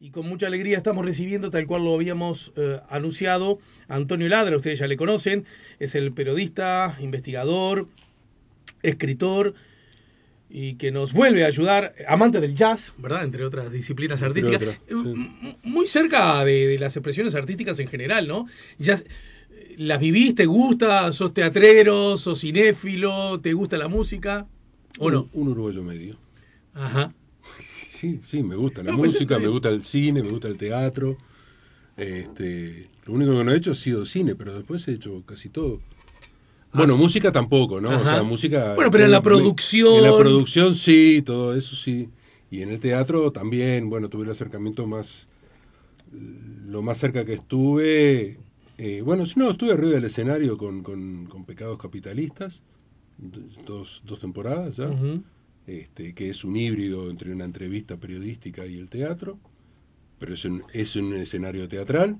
y con mucha alegría estamos recibiendo, tal cual lo habíamos eh, anunciado, Antonio Ladra, ustedes ya le conocen, es el periodista, investigador, escritor y que nos vuelve a ayudar, amante del jazz, ¿verdad? Entre otras disciplinas artísticas, eh, muy cerca de, las expresiones artísticas en general, ¿no? Jazz, eh, ¿Las vivís? ¿Te gusta? ¿Sos teatrero? ¿Sos cinéfilo? ¿Te gusta la música? ¿O un, no? Un uruguayo medio. Ajá. Sí, sí, me gusta la pues, música, me gusta el cine, me gusta el teatro. Este, lo único que no he hecho ha sido cine, pero después he hecho casi todo. Ah, bueno, música tampoco, ¿no? O sea, música. Bueno, pero en, la producción. En la producción sí, todo eso sí. Y en el teatro también, bueno, tuve el acercamiento más. Lo más cerca que estuve. Eh, bueno, si no, estuve arriba del escenario con, con, con Pecados Capitalistas, dos, dos temporadas ya. Este, que es un híbrido entre una entrevista periodística y el teatro, pero es un, es un escenario teatral.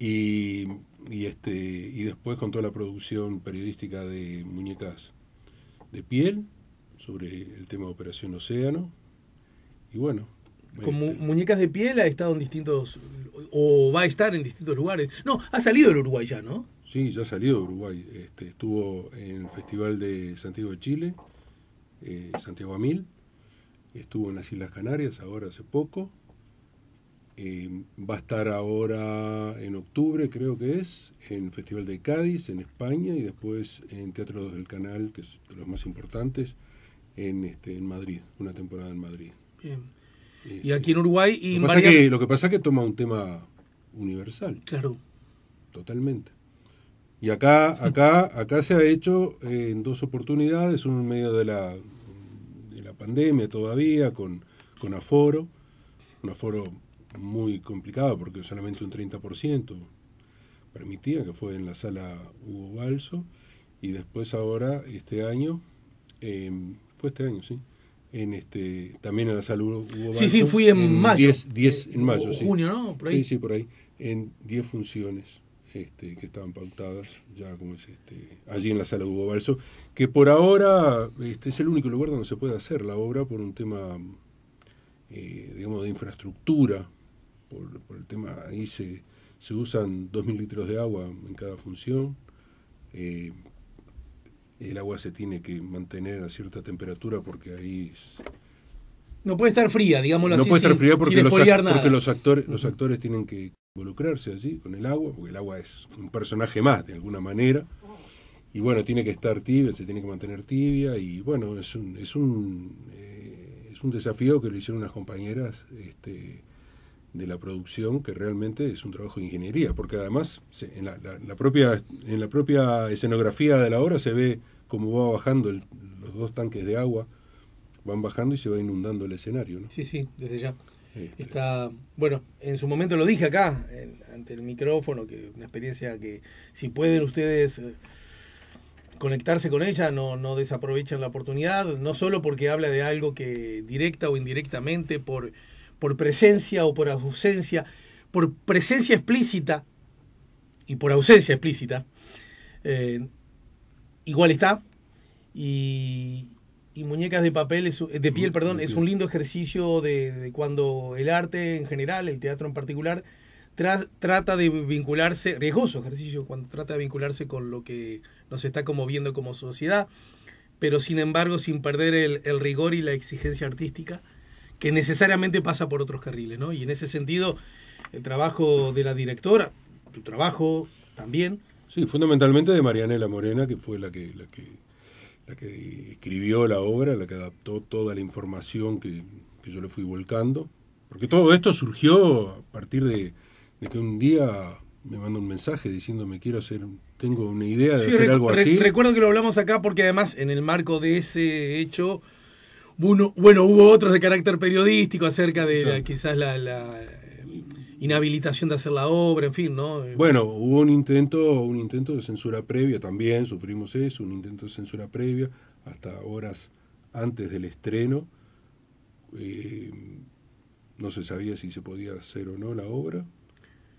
Y, y, este, después con toda la producción periodística de muñecas de piel sobre el tema de Operación Océano. Y bueno, con este, muñecas de piel ha estado en distintos o va a estar en distintos lugares. No, ha salido del Uruguay ya, ¿no? Sí, ya ha salido de Uruguay. estuvo en el Festival de Santiago de Chile, eh, Santiago Amil, estuvo en las Islas Canarias ahora hace poco, eh, va a estar ahora en octubre, creo que es, en Festival de Cádiz, en España, y después en Teatro del Canal, que es de los más importantes, en, este, en Madrid, una temporada en Madrid. Bien. Eh, y aquí en Uruguay y lo, que, lo que pasa es que toma un tema universal. Claro. Totalmente. Y acá, acá, acá se ha hecho eh, en dos oportunidades, uno en medio de la, de la pandemia todavía, con, con aforo, un aforo muy complicado porque solamente un 30% permitía, que fue en la sala Hugo Balso, y después ahora, este año, eh, fue este año, sí, en este también en la sala Hugo Balso. Sí, sí, fui en, mayo. diez eh, en mayo, sí. Junio, ¿no? Por ahí. Sí, sí, por ahí, en 10 funciones. Este, que estaban pautadas ya como es, este, allí en la sala de Hugo Balso, que por ahora este, es el único lugar donde se puede hacer la obra por un tema, eh, digamos, de infraestructura, por, el tema, ahí se, se usan 2.000 litros de agua en cada función, eh, el agua se tiene que mantener a cierta temperatura porque ahí... no puede estar fría, digamos no así. No puede estar fría porque, los, actores, los actores tienen que involucrarse allí con el agua, porque el agua es un personaje más de alguna manera. Y bueno, tiene que estar tibia, se tiene que mantener tibia y bueno, es un, es un, eh, es un desafío que le hicieron unas compañeras este, de la producción que realmente es un trabajo de ingeniería, porque además en, la, propia, en la propia escenografía de la obra se ve cómo va bajando los dos tanques de agua, van bajando y se va inundando el escenario. ¿no? Sí, sí, desde ya. Está, bueno, en su momento lo dije acá, ante el micrófono, que una experiencia que si pueden ustedes eh, conectarse con ella, no, no desaprovechan la oportunidad, no solo porque habla de algo que directa o indirectamente, por, por presencia o por ausencia, por presencia explícita y por ausencia explícita, eh, igual está. Y, y muñecas de papel de piel, mm, perdón, es un lindo ejercicio de, cuando el arte en general, el teatro en particular, trata de vincularse, riesgoso ejercicio, cuando trata de vincularse con lo que nos está conmoviendo como sociedad, pero sin embargo sin perder el, rigor y la exigencia artística, que necesariamente pasa por otros carriles, ¿no? Y en ese sentido, el trabajo de la directora, tu trabajo también. Sí, fundamentalmente de Marianela Morena, que fue la que que escribió la obra, la que adaptó toda la información que, yo le fui volcando. Porque todo esto surgió a partir de, que un día me mandó un mensaje diciéndome quiero hacer, tengo una idea de hacer algo así. Recuerdo que lo hablamos acá porque además en el marco de ese hecho, uno, bueno, hubo otros de carácter periodístico acerca de quizás la inhabilitación de hacer la obra, en fin, ¿no? Eh, bueno, hubo un intento, un intento de censura previa también, sufrimos eso, un intento de censura previa, hasta horas antes del estreno. Eh, no se sabía si se podía hacer o no la obra.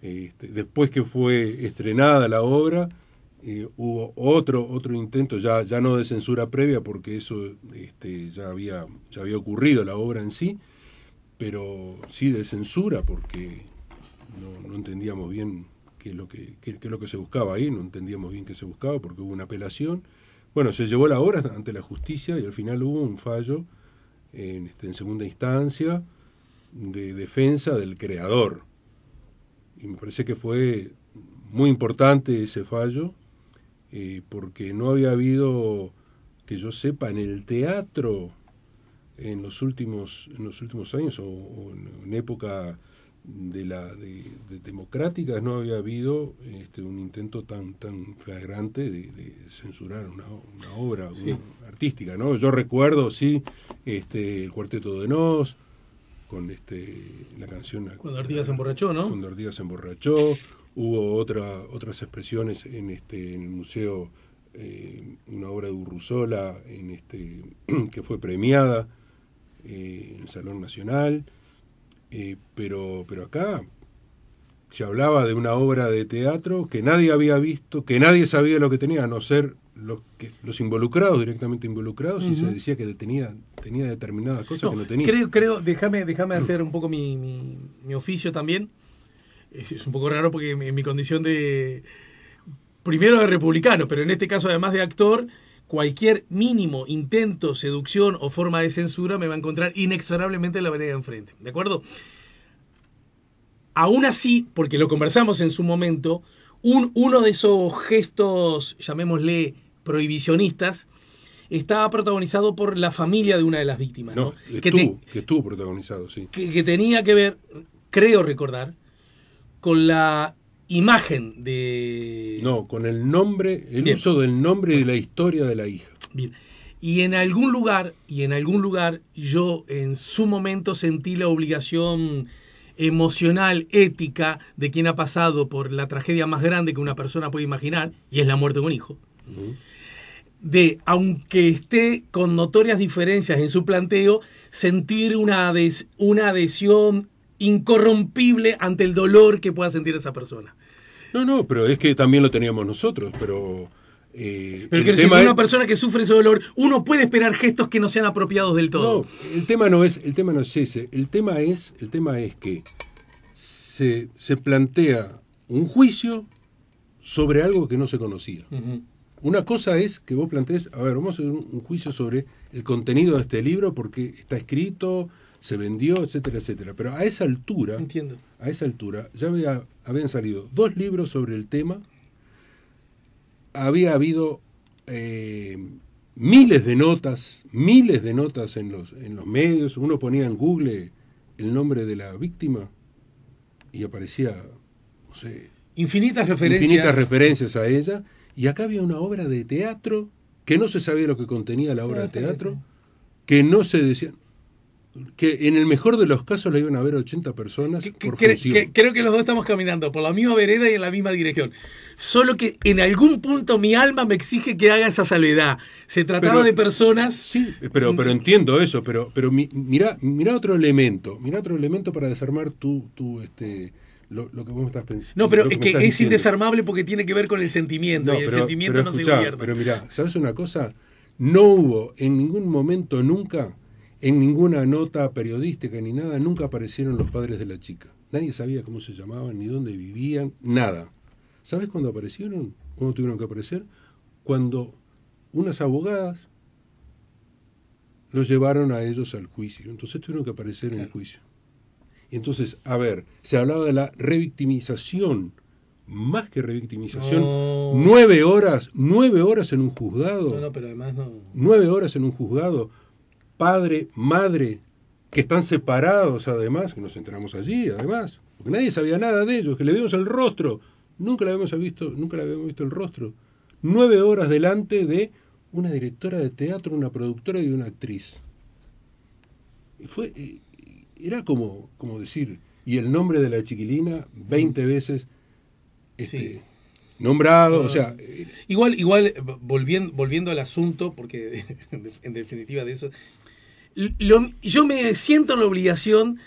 Este, después que fue estrenada la obra, eh, hubo otro, otro intento, ya, ya no de censura previa, porque eso este, ya, había, ya había ocurrido la obra en sí, pero sí de censura, porque no, entendíamos bien qué es, lo que, lo que se buscaba ahí, no entendíamos bien qué se buscaba porque hubo una apelación. Bueno, se llevó la obra ante la justicia y al final hubo un fallo en, este, en segunda instancia de defensa del creador. Y me parece que fue muy importante ese fallo eh, porque no había habido, que yo sepa, en el teatro en los últimos, en los últimos años o en época de la de, democráticas no había habido este, un intento tan tan flagrante de, censurar una, obra artística no yo recuerdo sí este el cuarteto de nos con este la canción cuando Artigas se emborrachó no cuando Artigas se emborrachó hubo otra otras expresiones en este en el museo eh, una obra de Urrusola este que fue premiada eh, en el Salón Nacional eh, pero, pero acá se hablaba de una obra de teatro que nadie había visto, que nadie sabía lo que tenía, a no ser los, que, los involucrados, directamente involucrados, y se decía que tenía, tenía determinadas cosas que no tenía. Creo, creo, déjame, déjame hacer un poco mi, oficio también. Es, un poco raro porque en mi condición de. Primero de republicano, pero en este caso, además de actor, cualquier mínimo intento, seducción o forma de censura me va a encontrar inexorablemente en la vereda enfrente. ¿De acuerdo? Aún así, porque lo conversamos en su momento, un, uno de esos gestos, llamémosle prohibicionistas, estaba protagonizado por la familia de una de las víctimas. No, Que, estuvo, protagonizado, sí. que tenía que ver, creo recordar, con la imagen de... No, con el nombre, el uso del nombre y de la historia de la hija. Bien. Y en algún lugar, y en algún lugar, yo en su momento sentí la obligación emocional, ética, de quien ha pasado por la tragedia más grande que una persona puede imaginar, y es la muerte de un hijo, de, aunque esté con notorias diferencias en su planteo, sentir una, una adhesión incorrompible ante el dolor que pueda sentir esa persona. No, no, pero es que también lo teníamos nosotros, pero... Eh, pero que una persona que sufre ese dolor, uno puede esperar gestos que no sean apropiados del todo. No, el tema no es, el tema no es ese. El tema es, el tema es que se, plantea un juicio sobre algo que no se conocía. Una cosa es que vos plantees, a ver, vamos a hacer un, juicio sobre el contenido de este libro porque está escrito, se vendió, etcétera, etcétera. Pero a esa altura, a esa altura, ya había, habían salido dos libros sobre el tema, había habido eh, miles de notas, miles de notas en los, en los medios, uno ponía en Google el nombre de la víctima y aparecía, no sé, infinitas referencias. Infinitas referencias a ella. Y acá había una obra de teatro que no se sabía lo que contenía la obra de teatro, eh. que no se decía, que en el mejor de los casos le iban a ver 80 personas. por creo que los dos estamos caminando por la misma vereda y en la misma dirección. Solo que en algún punto mi alma me exige que haga esa salvedad. Se trataba de personas. Sí, pero, pero entiendo eso, pero, pero mirá, otro elemento, mira otro elemento para desarmar tu, tu este, lo, que vos estás pensando. No, pero es que es indesarmable porque tiene que ver con el sentimiento y el sentimiento no se gobierna. Pero mirá, ¿sabes una cosa? No hubo en ningún momento nunca en ninguna nota periodística ni nada nunca aparecieron los padres de la chica. Nadie sabía cómo se llamaban, ni dónde vivían, nada. ¿Sabes cuándo aparecieron? ¿Cuándo tuvieron que aparecer? Cuando unas abogadas los llevaron a ellos al juicio. Entonces tuvieron que aparecer en el juicio. Y entonces, a ver, se hablaba de la revictimización, más que revictimización, nueve horas, nueve horas en un juzgado. No, no, pero además no. Nueve horas en un juzgado padre, madre, que están separados además, que nos enteramos allí además, porque nadie sabía nada de ellos, que le vimos el rostro, nunca le habíamos visto, nunca habíamos visto el rostro, nueve horas delante de una directora de teatro, una productora y una actriz. fue, eh, era como, como decir, y el nombre de la chiquilina 20 veces este, nombrado, o ah. sea... Igual, igual eh, volviendo, volviendo al asunto, porque en definitiva de eso, yo me siento en la obligación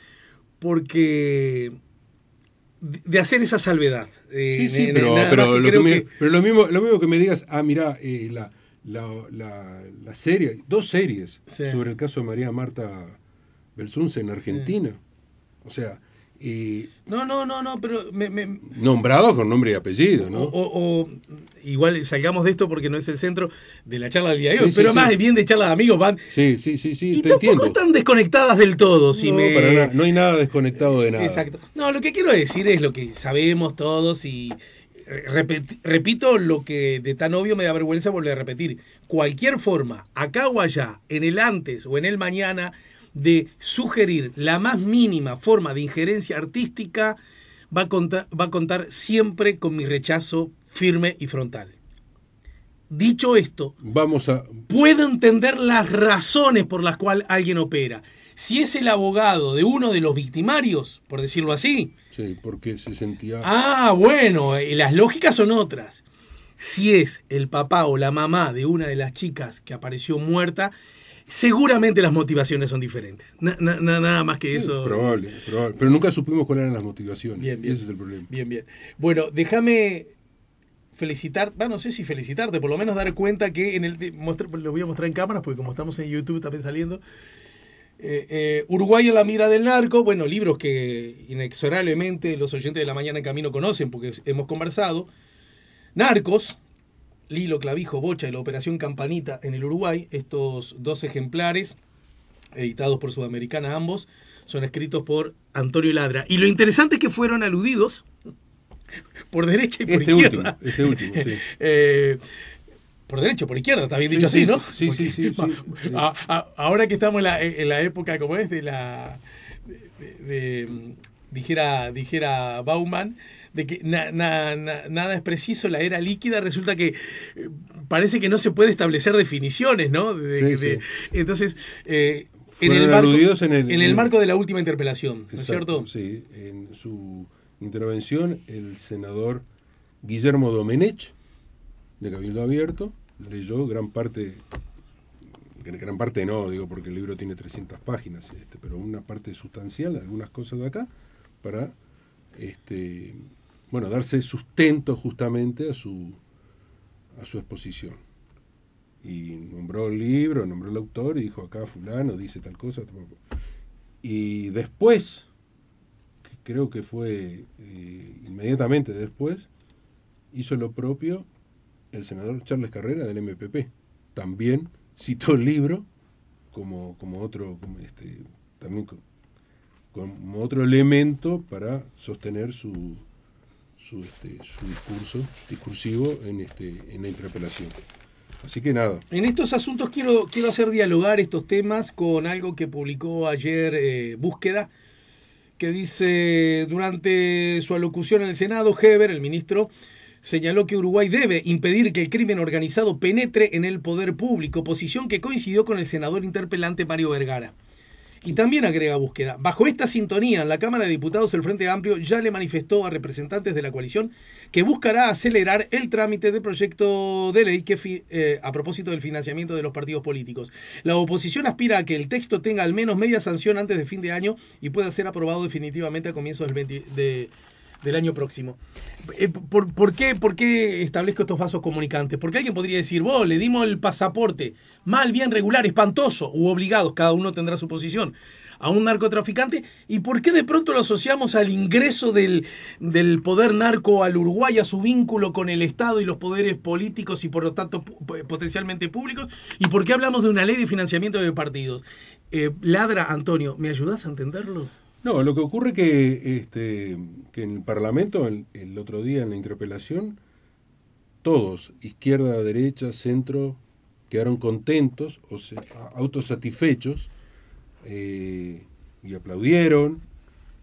porque de hacer esa salvedad. pero, lo mismo, lo mismo que me digas, ah, mira, eh, la, la, la, serie, dos series sobre el caso de María Marta Belsunce en Argentina. O sea, y, no, no, no, no, pero... Me, con nombre y apellido, ¿no? O, igual salgamos de esto porque no es el centro de la charla del día de hoy, pero más bien de charla de amigos van... Sí, sí, sí, sí, y tampoco están desconectadas del todo, si no, no hay nada desconectado de nada. Exacto. No, lo que quiero decir es lo que sabemos todos y... Repito lo que de tan obvio me da vergüenza volver a repetir. Cualquier forma, acá o allá, en el antes o en el mañana, de sugerir la más mínima forma de injerencia artística va a contar, va a contar siempre con mi rechazo firme y frontal. Dicho esto, puedo entender las razones por las cuales alguien opera. Si es el abogado de uno de los victimarios, por decirlo así. Sí, porque se sentía. Ah, bueno, eh, las lógicas son otras. Si es el papá o la mamá de una de las chicas que apareció muerta, Seguramente las motivaciones son diferentes. nada más que eso. probable, probable. Pero nunca supimos cuáles eran las motivaciones. Bien, bien. Ese es el problema. Bien, bien. Bueno, déjame felicitar, no sé si felicitarte, por lo menos dar cuenta que en el. lo voy a mostrar en cámaras porque como estamos en YouTube también saliendo. Eh, eh Uruguay la mira del narco, bueno, libros que inexorablemente los oyentes de la mañana en camino conocen porque hemos conversado. Narcos, Lilo Clavijo Bocha y la Operación Campanita en el Uruguay. Estos dos ejemplares, editados por Sudamericana ambos, son escritos por Antonio Ladra. Y lo interesante es que fueron aludidos por derecha y por este izquierda. este último, sí. Eh, por derecha, por izquierda, está bien dicho así, ¿no? Sí, sí, sí. ahora que estamos en la, época, como es, de la. Mm, dijera, dijera Bauman, de que nada es preciso, la era líquida, resulta que eh, parece que no se puede establecer definiciones, ¿no? Entonces, en, el marco, de la última interpelación, ¿no es cierto? Sí, en su intervención, el senador Guillermo Domenech, de Cabildo Abierto, leyó gran parte gran parte no, digo, porque el libro tiene 300 páginas, este, pero una parte sustancial, algunas cosas de acá, para este, bueno, darse sustento justamente a su, a su exposición. Y nombró el libro, nombró el autor y dijo acá fulano dice tal cosa. Y después, creo que fue eh, inmediatamente después, hizo lo propio el senador Charles Carrera del MPP. También citó el libro como, como otro, como este, también como otro elemento para sostener su, su, este, su discurso discursivo en, este, en la interpelación. Así que nada. En estos asuntos quiero, hacer dialogar estos temas con algo que publicó ayer eh, Búsqueda, que dice, durante su alocución en el Senado, Heber, el ministro, señaló que Uruguay debe impedir que el crimen organizado penetre en el poder público, posición que coincidió con el senador interpelante Mario Vergara. Y también agrega búsqueda. Bajo esta sintonía, en la Cámara de Diputados, el Frente Amplio ya le manifestó a representantes de la coalición que buscará acelerar el trámite de proyecto de ley que, eh, a propósito del financiamiento de los partidos políticos. La oposición aspira a que el texto tenga al menos media sanción antes de fin de año y pueda ser aprobado definitivamente a comienzos del 20 de del año próximo. Eh, ¿Por, qué, ¿Por qué establezco estos vasos comunicantes? Porque alguien podría decir, vos, le dimos el pasaporte, mal, bien, regular, espantoso, u obligados, cada uno tendrá su posición, a un narcotraficante, ¿y por qué de pronto lo asociamos al ingreso del, poder narco al Uruguay, a su vínculo con el Estado y los poderes políticos y por lo tanto potencialmente públicos? ¿Y por qué hablamos de una ley de financiamiento de partidos? Eh, ladra, Antonio, ¿me ayudas a entenderlo? No, lo que ocurre que, este, que en el Parlamento, el, otro día en la interpelación, todos, izquierda, derecha, centro, quedaron contentos o autosatisfechos eh, y aplaudieron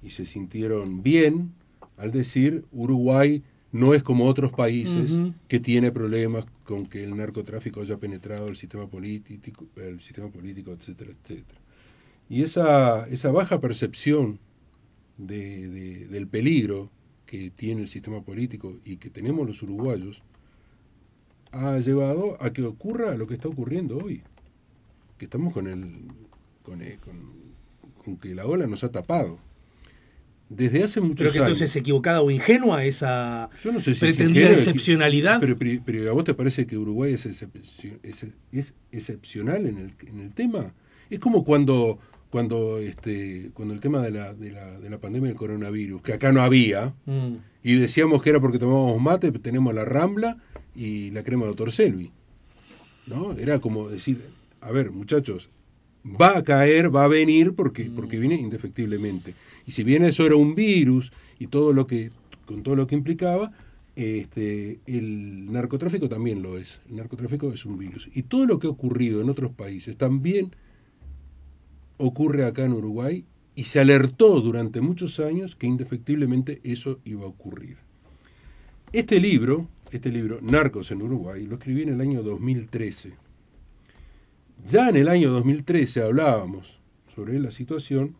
y se sintieron bien al decir Uruguay no es como otros países que tiene problemas con que el narcotráfico haya penetrado el sistema político, el sistema político, etcétera, etcétera. Y esa, esa baja percepción de, del peligro que tiene el sistema político y que tenemos los uruguayos ha llevado a que ocurra lo que está ocurriendo hoy. Que estamos con el. con, eh, que la ola nos ha tapado. Desde hace muchos años. ¿Pero que entonces es equivocada o ingenua esa pretendida excepcionalidad? Pero, a vos te parece que Uruguay es, es excepcional en el, en el tema. Es como cuando cuando, este, cuando el tema de la, de, la, de la pandemia del coronavirus, que acá no había, mm. y decíamos que era porque tomábamos mate, tenemos la rambla y la crema de doctor Selvi. ¿No? Era como decir, a ver, muchachos, va a caer, va a venir porque, mm. porque viene indefectiblemente. Y si bien eso era un virus y todo lo que, con todo lo que implicaba, este, el narcotráfico también lo es. El narcotráfico es un virus. Y todo lo que ha ocurrido en otros países también ocurre acá en Uruguay y se alertó durante muchos años que indefectiblemente eso iba a ocurrir. Este libro, este libro, Narcos en Uruguay, lo escribí en el año 2013. Ya en el año 2013 hablábamos sobre la situación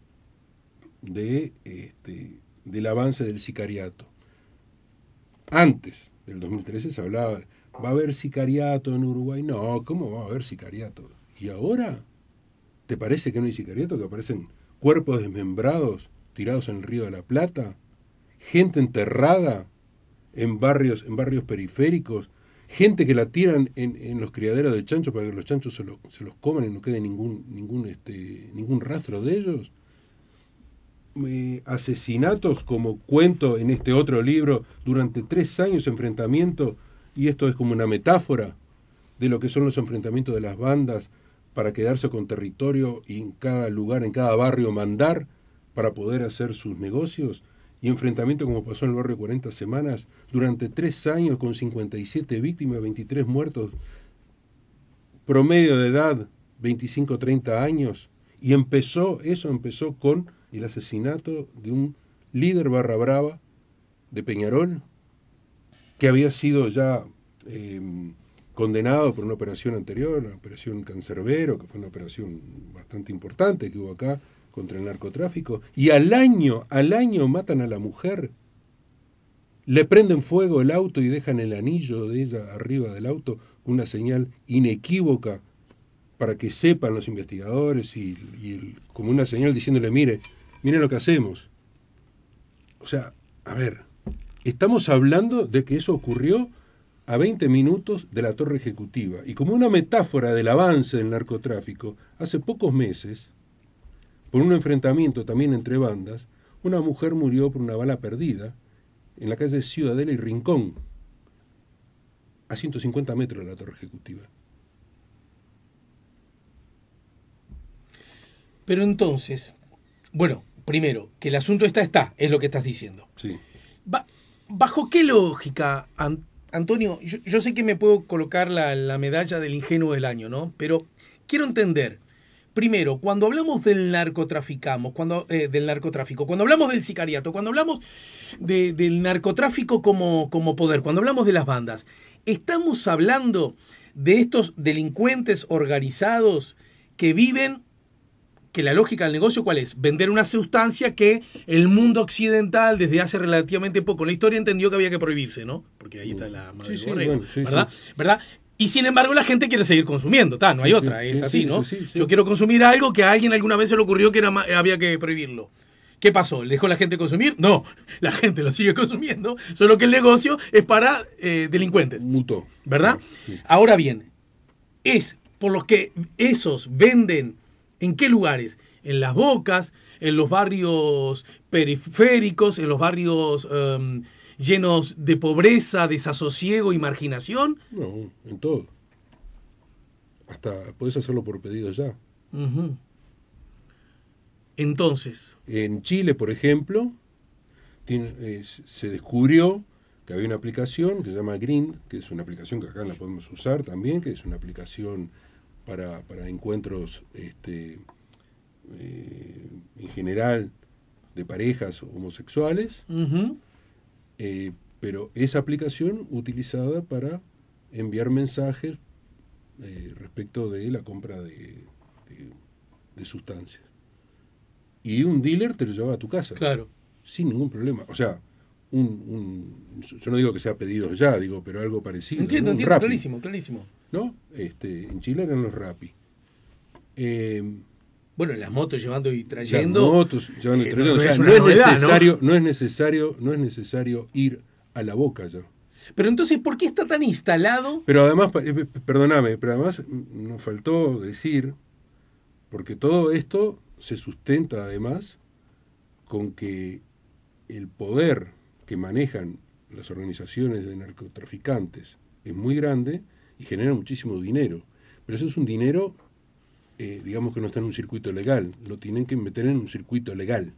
de, este, del avance del sicariato. Antes del 2013 se hablaba, ¿va a haber sicariato en Uruguay? No, ¿cómo va a haber sicariato? Y ahora ¿Te parece que no hay sicariato? ¿Que aparecen cuerpos desmembrados tirados en el río de la Plata? ¿Gente enterrada en barrios, en barrios periféricos? ¿Gente que la tiran en, en los criaderos de chanchos para que los chanchos se, los coman y no quede ningún, ningún, este, ningún rastro de ellos? Eh, asesinatos, como cuento en este otro libro, durante tres años enfrentamiento, y esto es como una metáfora de lo que son los enfrentamientos de las bandas para quedarse con territorio y en cada lugar, en cada barrio mandar para poder hacer sus negocios y enfrentamiento como pasó en el barrio 40 semanas, durante tres años con 57 víctimas, 23 muertos, promedio de edad 25-30 años, y empezó, eso empezó con el asesinato de un líder barra brava de Peñarol, que había sido ya eh, condenado por una operación anterior, la operación Cancerbero, que fue una operación bastante importante que hubo acá contra el narcotráfico, y al año, al año matan a la mujer, le prenden fuego el auto y dejan el anillo de ella arriba del auto, una señal inequívoca para que sepan los investigadores y, como una señal diciéndole, mire, mire lo que hacemos. O sea, a ver, estamos hablando de que eso ocurrió a 20 minutos de la torre ejecutiva. Y como una metáfora del avance del narcotráfico, hace pocos meses, por un enfrentamiento también entre bandas, una mujer murió por una bala perdida en la calle Ciudadela y Rincón, a 150 metros de la torre ejecutiva. Pero entonces, bueno, primero, que el asunto está, está, es lo que estás diciendo. Sí. ¿Bajo qué lógica, Antonio? Antonio, yo, sé que me puedo colocar la, medalla del ingenuo del año, ¿no? Pero quiero entender, primero, cuando hablamos del narcotraficamos, cuando, eh, del narcotráfico, cuando hablamos del sicariato, cuando hablamos del narcotráfico como, como poder, cuando hablamos de las bandas, estamos hablando de estos delincuentes organizados que viven, que la lógica del negocio cuál es, vender una sustancia que el mundo occidental desde hace relativamente poco en la historia entendió que había que prohibirse, ¿no? ahí está mm. la madre sí, ¿verdad? Y sin embargo la gente quiere seguir consumiendo, no hay otra, es así, ¿no? Yo quiero consumir algo que a alguien alguna vez se le ocurrió que era, eh, había que prohibirlo. ¿Qué pasó? ¿Le dejó la gente consumir? No, la gente lo sigue consumiendo, solo que el negocio es para eh, delincuentes. Mutó. ¿Verdad? Ahora bien, es por los que esos venden en qué lugares? En las bocas, en los barrios periféricos, en los barrios em, llenos de pobreza, desasosiego y marginación? No, en todo. Hasta puedes hacerlo por pedido ya. Entonces. En Chile, por ejemplo, se descubrió que había una aplicación que se llama Green, que es una aplicación que acá la podemos usar también, que es una aplicación para, encuentros este, eh, en general de parejas homosexuales. Eh, pero esa aplicación utilizada para enviar mensajes eh, respecto de la compra de, sustancias. Y un dealer te lo lleva a tu casa. Claro. Sin ningún problema. O sea, yo no digo que sea pedido ya, digo, pero algo parecido. Entiendo, entiendo, clarísimo, clarísimo. ¿No? Este, en Chile eran los Rappi. Eh, bueno, las motos llevando y trayendo. Las motos llevando y eh, trayendo. no, o necesario, ¿no? es necesario, no es necesario ir a la boca ya. Pero entonces, ¿por qué está tan instalado? Pero además, eh, perdóname, pero además nos faltó decir, porque todo esto se sustenta además con que el poder que manejan las organizaciones de narcotraficantes es muy grande y genera muchísimo dinero. Pero eso es un dinero eh, digamos que no está en un circuito legal, lo tienen que meter en un circuito legal.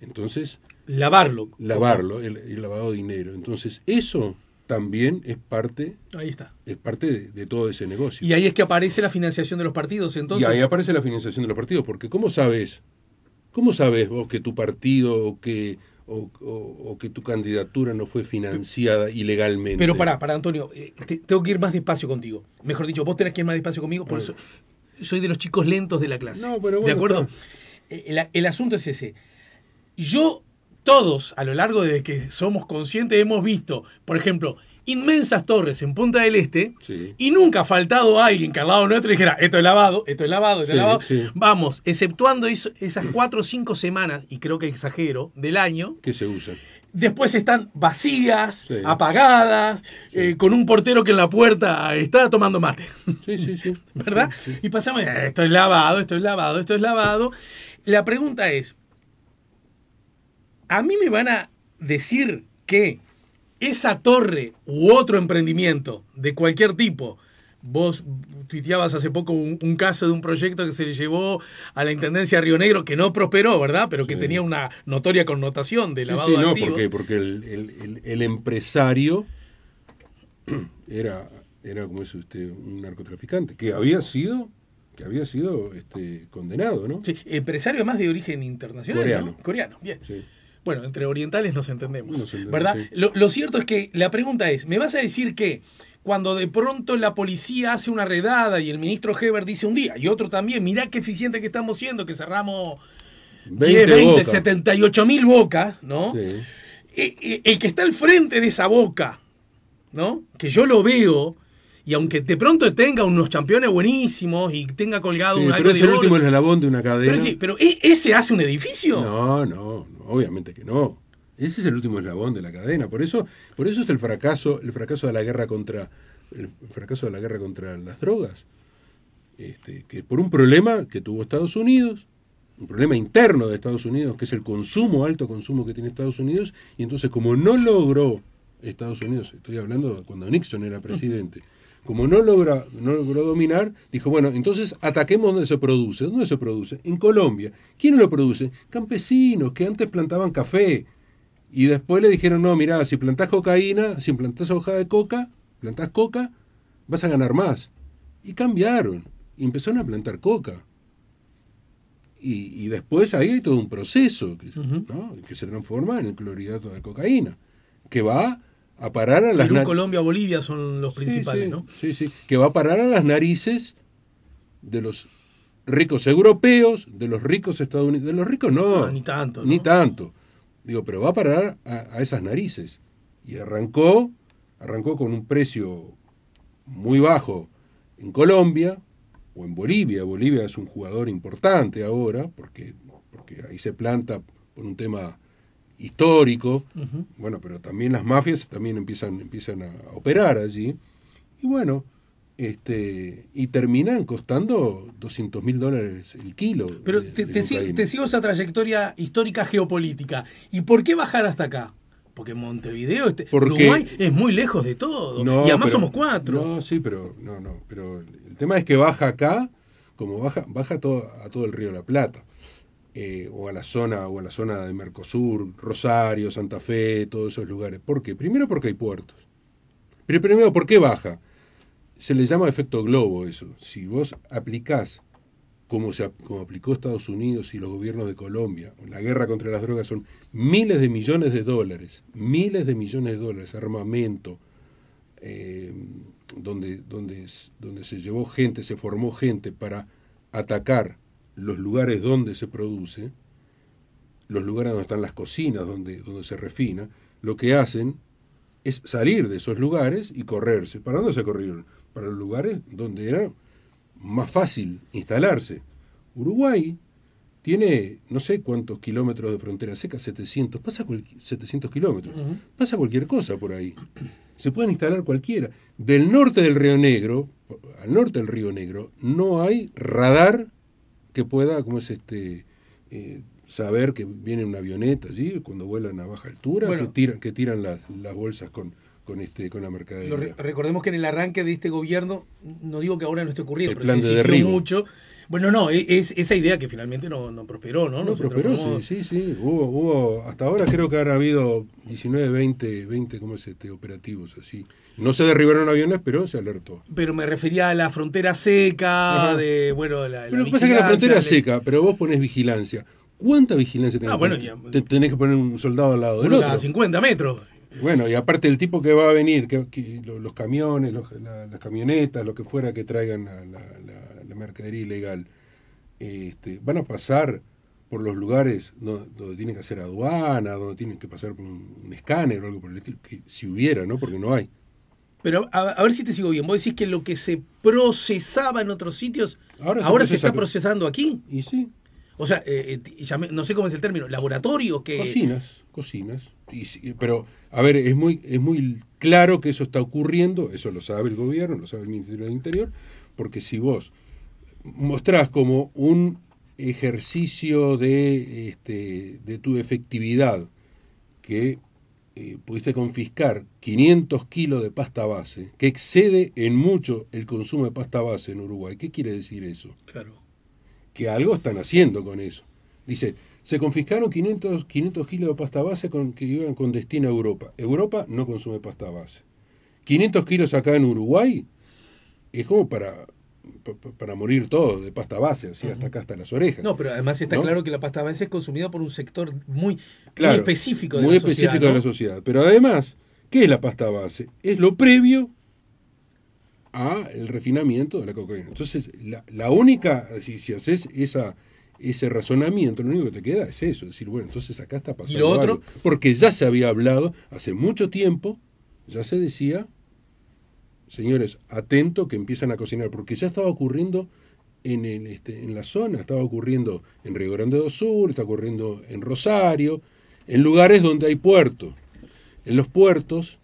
Entonces... Lavarlo. Lavarlo, el, lavado de dinero. Entonces, eso también es parte, ahí está. Es parte de, todo ese negocio. Y ahí es que aparece la financiación de los partidos, entonces. Y ahí aparece la financiación de los partidos, porque ¿cómo sabes? ¿Cómo sabes vos que tu partido o que, o, que tu candidatura no fue financiada ilegalmente? Pero pará, para Antonio, eh, tengo que ir más despacio contigo. Mejor dicho, vos tenés que ir más despacio conmigo, por eso soy de los chicos lentos de la clase. No, pero bueno, ¿De acuerdo? el, asunto es ese. Yo, todos, a lo largo de que somos conscientes, hemos visto, por ejemplo, inmensas torres en Punta del Este y nunca ha faltado alguien que al lado nuestro dijera, esto es lavado, esto es lavado, esto es lavado. Vamos, exceptuando esas cuatro o cinco semanas, y creo que exagero, del año. Que se usa después están vacías, apagadas, eh, con un portero que en la puerta está tomando mate. Sí, sí, sí. ¿Verdad? y pasamos, eh, esto es lavado, esto es lavado, esto es lavado. La pregunta es, ¿a mí me van a decir que esa torre u otro emprendimiento de cualquier tipo Vos tuiteabas hace poco un, caso de un proyecto que se le llevó a la Intendencia de Río Negro, que no prosperó, ¿verdad? Pero que tenía una notoria connotación de lavado sí, sí, no, Porque, porque el, empresario era, era como es usted, un narcotraficante, que había sido que había sido este, condenado, ¿no? Sí, empresario más de origen internacional. Coreano. Coreano, bien. Bueno, entre orientales nos entendemos, ¿verdad? Lo, lo, cierto es que la pregunta es, ¿me vas a decir que cuando de pronto la policía hace una redada y el ministro Heber dice un día y otro también, mirá qué eficiente que estamos siendo, que cerramos 20, 78 mil bocas, ¿no? E, e, el, que está al frente de esa boca, ¿no? Que yo lo veo, y aunque de pronto tenga unos campeones buenísimos y tenga colgado un Pero es el último eslabón de una cadena. Pero, sí, pero e, ¿ese hace un edificio? No, no, obviamente que no. Ese es el último eslabón de la cadena. Por eso, por eso es el fracaso, el fracaso de la guerra contra, el fracaso de la guerra contra las drogas. Este, que por un problema que tuvo Estados Unidos, un problema interno de Estados Unidos, que es el consumo, alto consumo que tiene Estados Unidos, y entonces como no logró Estados Unidos, estoy hablando cuando Nixon era presidente, como no, no logró dominar, dijo, bueno, entonces ataquemos donde se produce. ¿Dónde se produce? En Colombia. ¿Quiénes lo produce? Campesinos que antes plantaban café, y después le dijeron, no, mira, si plantás cocaína, si plantás hoja de coca, plantás coca, vas a ganar más. Y cambiaron, y empezaron a plantar coca. Y, después ahí hay todo un proceso que, se transforma en el clorhidrato de cocaína, que va a parar a las en Colombia, Bolivia son los principales, ¿no? Sí, sí, que va a parar a las narices de los ricos europeos, de los ricos estadounidenses, de los ricos no, ah, ni tanto, ¿no? ni tanto, Digo, pero va a parar a, esas narices. Y arrancó, arrancó con un precio muy bajo en Colombia o en Bolivia. Bolivia es un jugador importante ahora porque, porque ahí se planta por un tema histórico. Bueno, pero también las mafias también empiezan, empiezan a operar allí. Y bueno, este, y terminan costando 200 mil dólares el kilo. Pero te, sigo esa trayectoria histórica geopolítica. ¿Y por qué bajar hasta acá? Porque Montevideo, este, Uruguay es muy lejos de todo. y además somos cuatro. No, sí, pero no, no. Pero el tema es que baja acá, como baja, baja todo, a todo el río la Plata. Eh, o a la zona o a la zona de Mercosur, Rosario, Santa Fe, todos esos lugares. ¿Por qué? Primero porque hay puertos. Pero primero, ¿por qué baja? se le llama efecto globo eso. Si vos aplicás, como, se, como aplicó Estados Unidos y los gobiernos de Colombia, la guerra contra las drogas son miles de millones de dólares, miles de millones de dólares, armamento, eh, donde, donde se llevó gente, se formó gente para atacar los lugares donde se produce, los lugares donde están las cocinas, donde, donde se refina, lo que hacen es salir de esos lugares y correrse. ¿Para dónde se corrieron? para los lugares donde era más fácil instalarse. Uruguay tiene no sé cuántos kilómetros de frontera seca, 700, pasa 700 kilómetros, pasa cualquier cosa por ahí. Se pueden instalar cualquiera. Del norte del Río Negro, al norte del Río Negro, no hay radar que pueda, como es este, eh, saber que viene una avioneta allí cuando vuelan a baja altura, que tiran, que tiran las bolsas con, con, este, con la mercadería. recordemos que en el arranque de este gobierno, no digo que ahora no esté ocurriendo, pero se mucho. Bueno, no, e, es esa idea que finalmente no, prosperó, ¿no? No, prosperó, sí, sí, sí. Hubo, hubo, hasta ahora creo que habrá habido 19, 20, 20, ¿cómo es este? Operativos así. No se derribaron aviones, pero se alertó. Pero me refería a la frontera seca, de, bueno, la, lo que pasa que la frontera seca, pero vos ponés vigilancia. ¿Cuánta vigilancia ah, tenés? tenés que poner un soldado al lado del otro. a 50 metros. Bueno, y aparte del tipo que va a venir, que, los camiones, las camionetas, lo que fuera que traigan la, la, mercadería ilegal, este, van a pasar por los lugares donde, tienen que hacer aduana, donde tienen que pasar por un, escáner o algo por el estilo, que si hubiera, ¿no? Porque no hay. Pero a, ver si te sigo bien. Vos decís que lo que se procesaba en otros sitios, ahora, se, está procesando aquí. Y sí. O sea, eh, eh, no sé cómo es el término, laboratorio que... Cocinas, cocinas pero, a ver, es muy, es muy claro que eso está ocurriendo, eso lo sabe el gobierno, lo sabe el Ministerio del Interior, porque si vos mostrás como un ejercicio de, este, tu efectividad que eh, pudiste confiscar 500 kilos de pasta base, que excede en mucho el consumo de pasta base en Uruguay. ¿Qué quiere decir eso? Claro. Que algo están haciendo con eso. Dice, se confiscaron 500, 500 kilos de pasta base con, que iban con destino a Europa. Europa no consume pasta base. 500 kilos acá en Uruguay es como para para morir todos de pasta base, así hasta acá, hasta las orejas. No, pero además está claro que la pasta base es consumida por un sector muy, específico de la sociedad. de la sociedad. Pero además, ¿qué es la pasta base? Es lo previo a el refinamiento de la cocaína. Entonces, la, única, si haces esa, ese razonamiento, lo único que te queda es eso, decir, bueno, entonces acá está pasando lo otro? Porque ya se había hablado hace mucho tiempo, ya se decía, señores, atento que empiezan a cocinar, porque ya estaba ocurriendo en, el, este, en la zona, estaba ocurriendo en Río Grande do Sur, está ocurriendo en Rosario, en lugares donde hay puertos. En los puertos,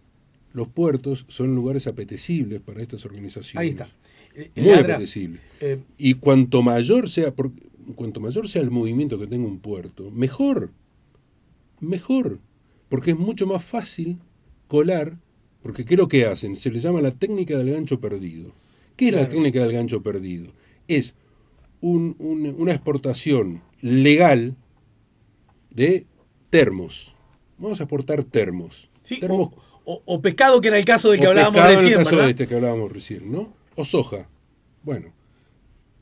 los puertos son lugares apetecibles para estas organizaciones. Ahí está. Eh, Muy apetecibles. Eh, y cuanto mayor sea, porque, cuanto mayor sea el movimiento que tenga un puerto, mejor, mejor, porque es mucho más fácil colar, porque lo que hacen, se les llama la técnica del gancho perdido. ¿Qué es la técnica del gancho perdido? Es una exportación legal de termos. Vamos a exportar termos. o, pescado, que era el caso En el caso de este que hablábamos recién, O soja. Bueno,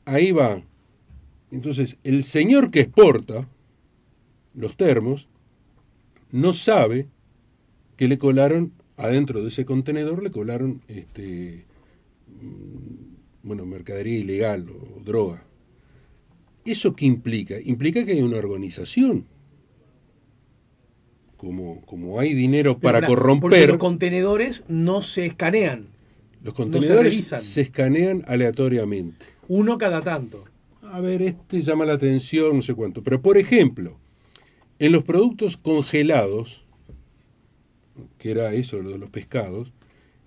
ahí va entonces, el señor que exporta los termos no sabe que le colaron, adentro de ese contenedor le colaron este, mm, bueno, mercadería ilegal o, droga. ¿Eso qué implica? Implica que hay una organización. Como, como hay dinero para corromper. los contenedores no se escanean. Los contenedores se escanean aleatoriamente. Uno cada tanto a ver, este llama la atención, no sé cuánto. Pero, por ejemplo, en los productos congelados, que era eso, los, los pescados,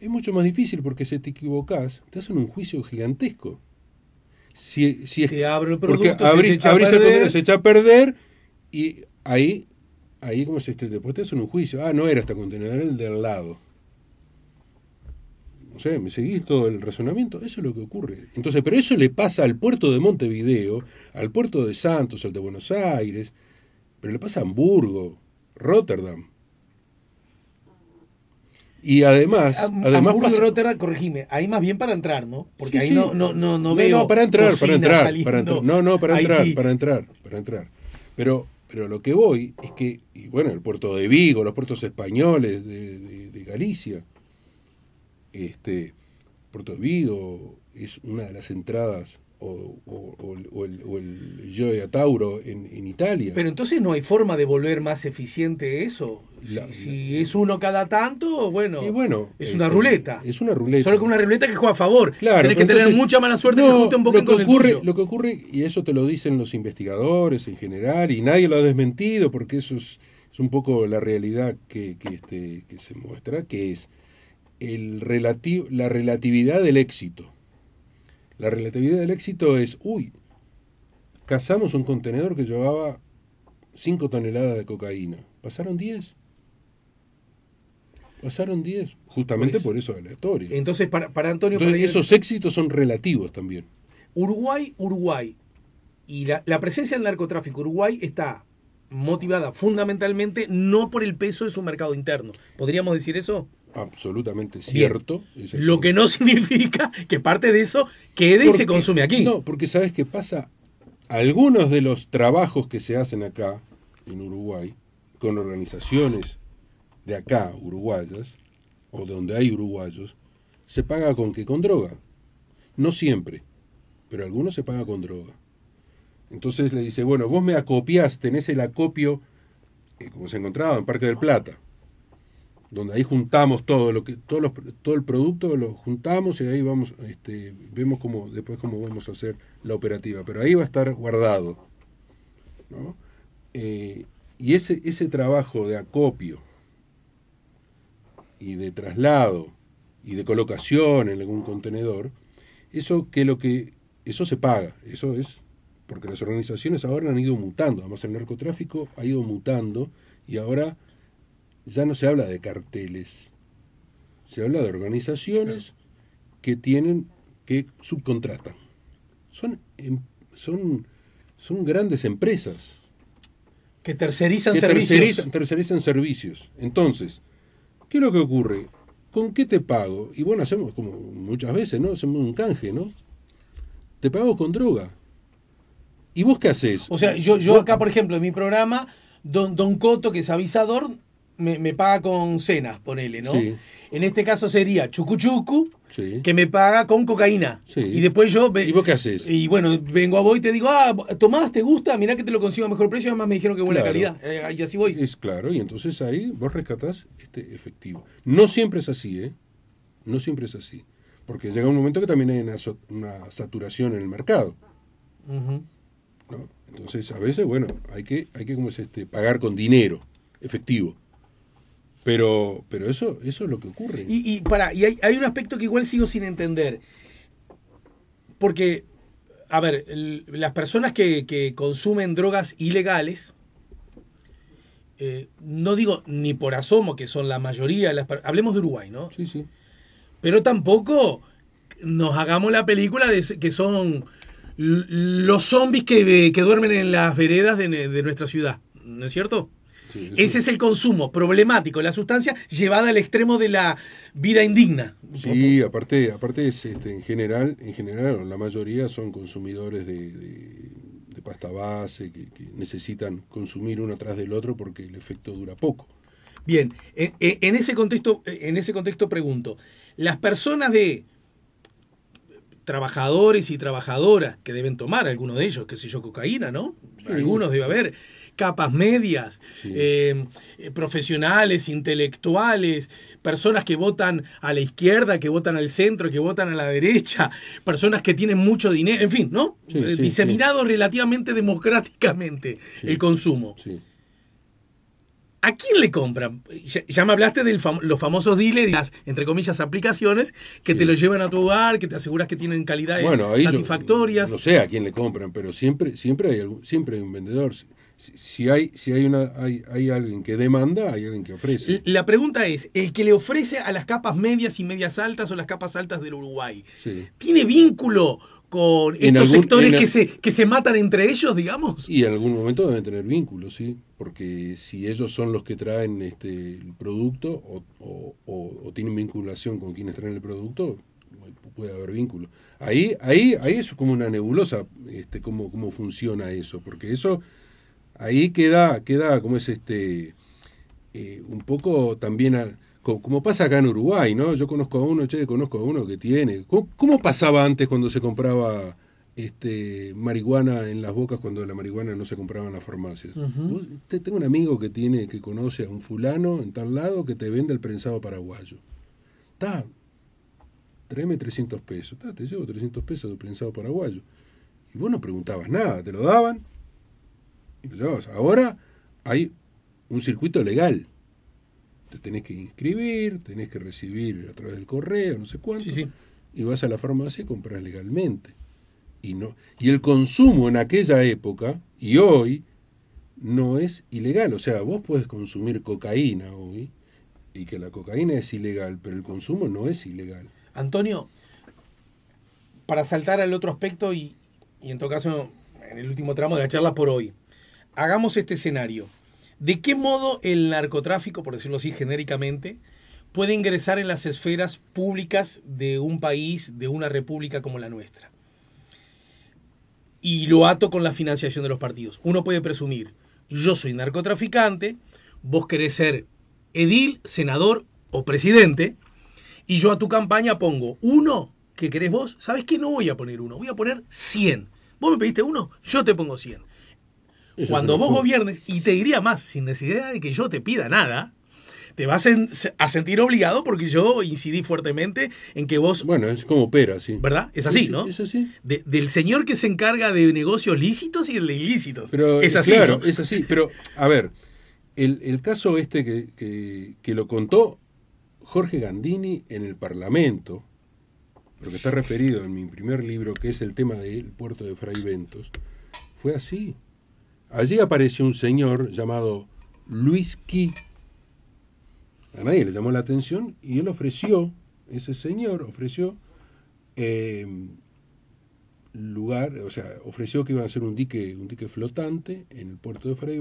es mucho más difícil porque si te equivocás, te hacen un juicio gigantesco. Si, te abro el producto, se, el producto, se echa a perder y ahí, ahí como se te, deporte, te hacen un juicio. Ah, no era hasta contenedor, era el del lado. No sé, ¿me seguís todo el razonamiento? Eso es lo que ocurre. Entonces, pero eso le pasa al puerto de Montevideo, al puerto de Santos, al de Buenos Aires, pero le pasa a Hamburgo, Rotterdam. Y además, además Hamburgo Rotterdam, corregime, ahí más bien para entrar, ¿no? Porque ahí No, no, no, no, veo. No, para entrar, para entrar, para No, no, para entrar, para entrar, para entrar. Pero pero lo que voy es que, y bueno, el puerto de Vigo, los puertos españoles de Galicia, este, Puerto Vigo es una de las entradas o, o, o, el, Gioia Tauro en, Italia. Pero entonces no hay forma de volver más eficiente eso. si, es uno cada tanto, bueno, y bueno es eh, una eh, ruleta. Es una ruleta. Solo que una ruleta que juega a favor. Tienes que tener mucha mala suerte un poco lo que, ocurre, lo que ocurre, y eso te lo dicen los investigadores en general, y nadie lo ha desmentido porque eso es, es un poco la realidad que, este, que se muestra, que es el la relatividad del éxito. La relatividad del éxito es, uy, cazamos un contenedor que llevaba 5 toneladas de cocaína. Pasaron 10. Pasaron 10, justamente por eso, de aleatorio. Entonces, para, para Antonio... Entonces, esos éxitos son relativos también. Uruguay, Uruguay. Y la, la presencia del narcotráfico Uruguay está motivada fundamentalmente no por el peso de su mercado interno. ¿Podríamos decir eso? absolutamente cierto. Lo que no significa que parte de eso quede y se consume aquí. No, porque sabes qué pasa. Algunos de los trabajos que se hacen acá, en Uruguay, con organizaciones de acá, uruguayas, o donde hay uruguayos, se paga con qué? con droga. No siempre, pero algunos se paga con droga. Entonces le dice, bueno, vos me acopiaste, tenés el acopio, eh, como se encontraba en Parque del Plata, donde ahí juntamos todo lo que todo, todo el producto lo juntamos y ahí vamos este, vemos cómo después cómo vamos a hacer la operativa pero ahí va a estar guardado eh, y ese ese trabajo de acopio y de traslado y de colocación en algún contenedor eso que lo que eso se paga eso es porque las organizaciones ahora han ido mutando además el narcotráfico ha ido mutando y ahora ya no se habla de carteles, se habla de organizaciones que tienen, que subcontratan. Son, em, son, son grandes empresas. Que tercerizan servicios. Tercerizan, servicios. Entonces, ¿qué es lo que ocurre? ¿Con qué te pago? Y bueno, hacemos como muchas veces, ¿no? Hacemos un canje, ¿no? Te pago con droga. ¿Y vos qué haces? O sea, yo, yo acá, por ejemplo, en mi programa, Don, Don Coto, que es avisador, me, paga con cenas, ponele, ¿no? En este caso sería chucu que me paga con cocaína. Y después yo... ¿Y vos qué haces? Y bueno, vengo a vos y te digo, ah, Tomás, ¿te gusta? Mirá que te lo consigo a mejor precio, además me dijeron que buena calidad. Eh, y así voy. Es claro, y entonces ahí vos rescatás este efectivo. No siempre es así, ¿eh? No siempre es así. Porque llega un momento que también hay una, saturación en el mercado. Entonces, a veces, bueno, hay que, hay que como es este, pagar con dinero efectivo. Pero, pero eso, eso es lo que ocurre. Y, y para, y hay, hay, un aspecto que igual sigo sin entender. Porque, a ver, las personas que, que, consumen drogas ilegales, eh, no digo ni por asomo que son la mayoría, las, hablemos de Uruguay, ¿no? Sí, sí. Pero tampoco nos hagamos la película de que son los zombies que, duermen en las veredas de, de nuestra ciudad, ¿no es cierto? Ese es el consumo problemático la sustancia llevada al extremo de la vida indigna. Sí, aparte, aparte este, en general, en general, la mayoría son consumidores de, pasta base que, necesitan consumir uno tras del otro porque el efecto dura poco. Bien, e, e, en, ese contexto, e, en ese contexto pregunto, las personas de trabajadores y trabajadoras que deben tomar, algunos de ellos, qué sé yo, cocaína, ¿no? Algunos debe haber capas medias, em, eh, profesionales, intelectuales, personas que votan a la izquierda, que votan al centro, que votan a la derecha, personas que tienen mucho dinero, en fin, ¿no? Eh, diseminado relativamente democráticamente el consumo. ¿A quién le compran? Ya, me hablaste de los famosos dealers, las, entre comillas, aplicaciones que te lo llevan a tu hogar, que te aseguras que tienen calidades bueno, satisfactorias. no sé a quién le compran, pero siempre, siempre, hay, siempre hay un vendedor si hay, si hay, una, hay, hay, alguien que demanda, hay alguien que ofrece. La pregunta es, el que le ofrece a las capas medias y medias altas o las capas altas del Uruguay, ¿tiene vínculo con estos sectores que, se, que se matan entre ellos, digamos? Y en algún momento deben tener vínculos, sí, porque si ellos son los que traen este, el producto o, tienen vinculación con quienes traen el producto, puede haber vínculo. Ahí, ahí, ahí es como una nebulosa, este, cómo, cómo funciona eso, porque eso ahí queda, queda como es este, eh, un poco también, como, pasa acá en Uruguay, ¿no? Yo conozco a uno, che, conozco a uno que tiene. ¿Cómo, pasaba antes cuando se compraba este, marihuana en las bocas cuando la marihuana no se compraba en las farmacias? tengo un amigo que tiene, que conoce a un fulano en tal lado que te vende el prensado paraguayo. Está, tráeme 300 pesos. te llevo 300 pesos de prensado paraguayo. Y vos no preguntabas nada, te lo daban, pues ahora hay un circuito legal. Te tenés que inscribir, tenés que recibir a través del correo, no sé cuánto. Y vas a la farmacia y compras legalmente. Y, no, y el consumo en aquella época y hoy no es ilegal. O sea, vos puedes consumir cocaína hoy y que la cocaína es ilegal, pero el consumo no es ilegal. Antonio, para saltar al otro aspecto y, y en todo caso en el último tramo de la charla por hoy hagamos este escenario. ¿De qué modo el narcotráfico, por decirlo así genéricamente, puede ingresar en las esferas públicas de un país, de una república como la nuestra? Y lo ato con la financiación de los partidos. Uno puede presumir, yo soy narcotraficante, vos querés ser edil, senador o presidente, y yo a tu campaña pongo uno que querés vos, Sabes qué? No voy a poner uno, voy a poner 100. Vos me pediste uno, yo te pongo 100. Cuando vos gobiernes, y te diría más, sin necesidad de que yo te pida nada, te vas a sentir obligado porque yo incidí fuertemente en que vos... Bueno, es como pera, sí. ¿Verdad? Es así, ¿no? Es así. del señor que se encarga de negocios lícitos y de ilícitos. es así. Claro, es así. Pero, a ver, el, caso este que, que, que, lo contó Jorge Gandini en el Parlamento, porque está referido en mi primer libro, que es el tema del puerto de Fray Ventos, fue así. Allí apareció un señor llamado Luis Key. A nadie le llamó la atención y él ofreció, ese señor ofreció em, lugar, o sea, ofreció que iba a ser un dique, un dique flotante en el puerto de Fray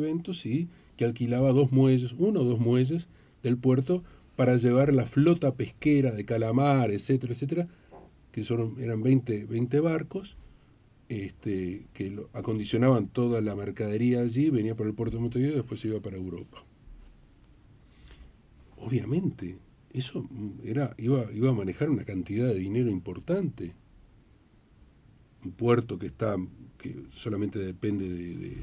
y que alquilaba dos muelles, uno o dos muelles del puerto para llevar la flota pesquera de calamar, etcétera, etcétera, que eran 20, 20 barcos, este, que acondicionaban toda la mercadería allí, venía por el puerto de Montevideo y después se iba para Europa. Obviamente, eso era, iba, a manejar una cantidad de dinero importante. Un puerto que está que solamente depende de,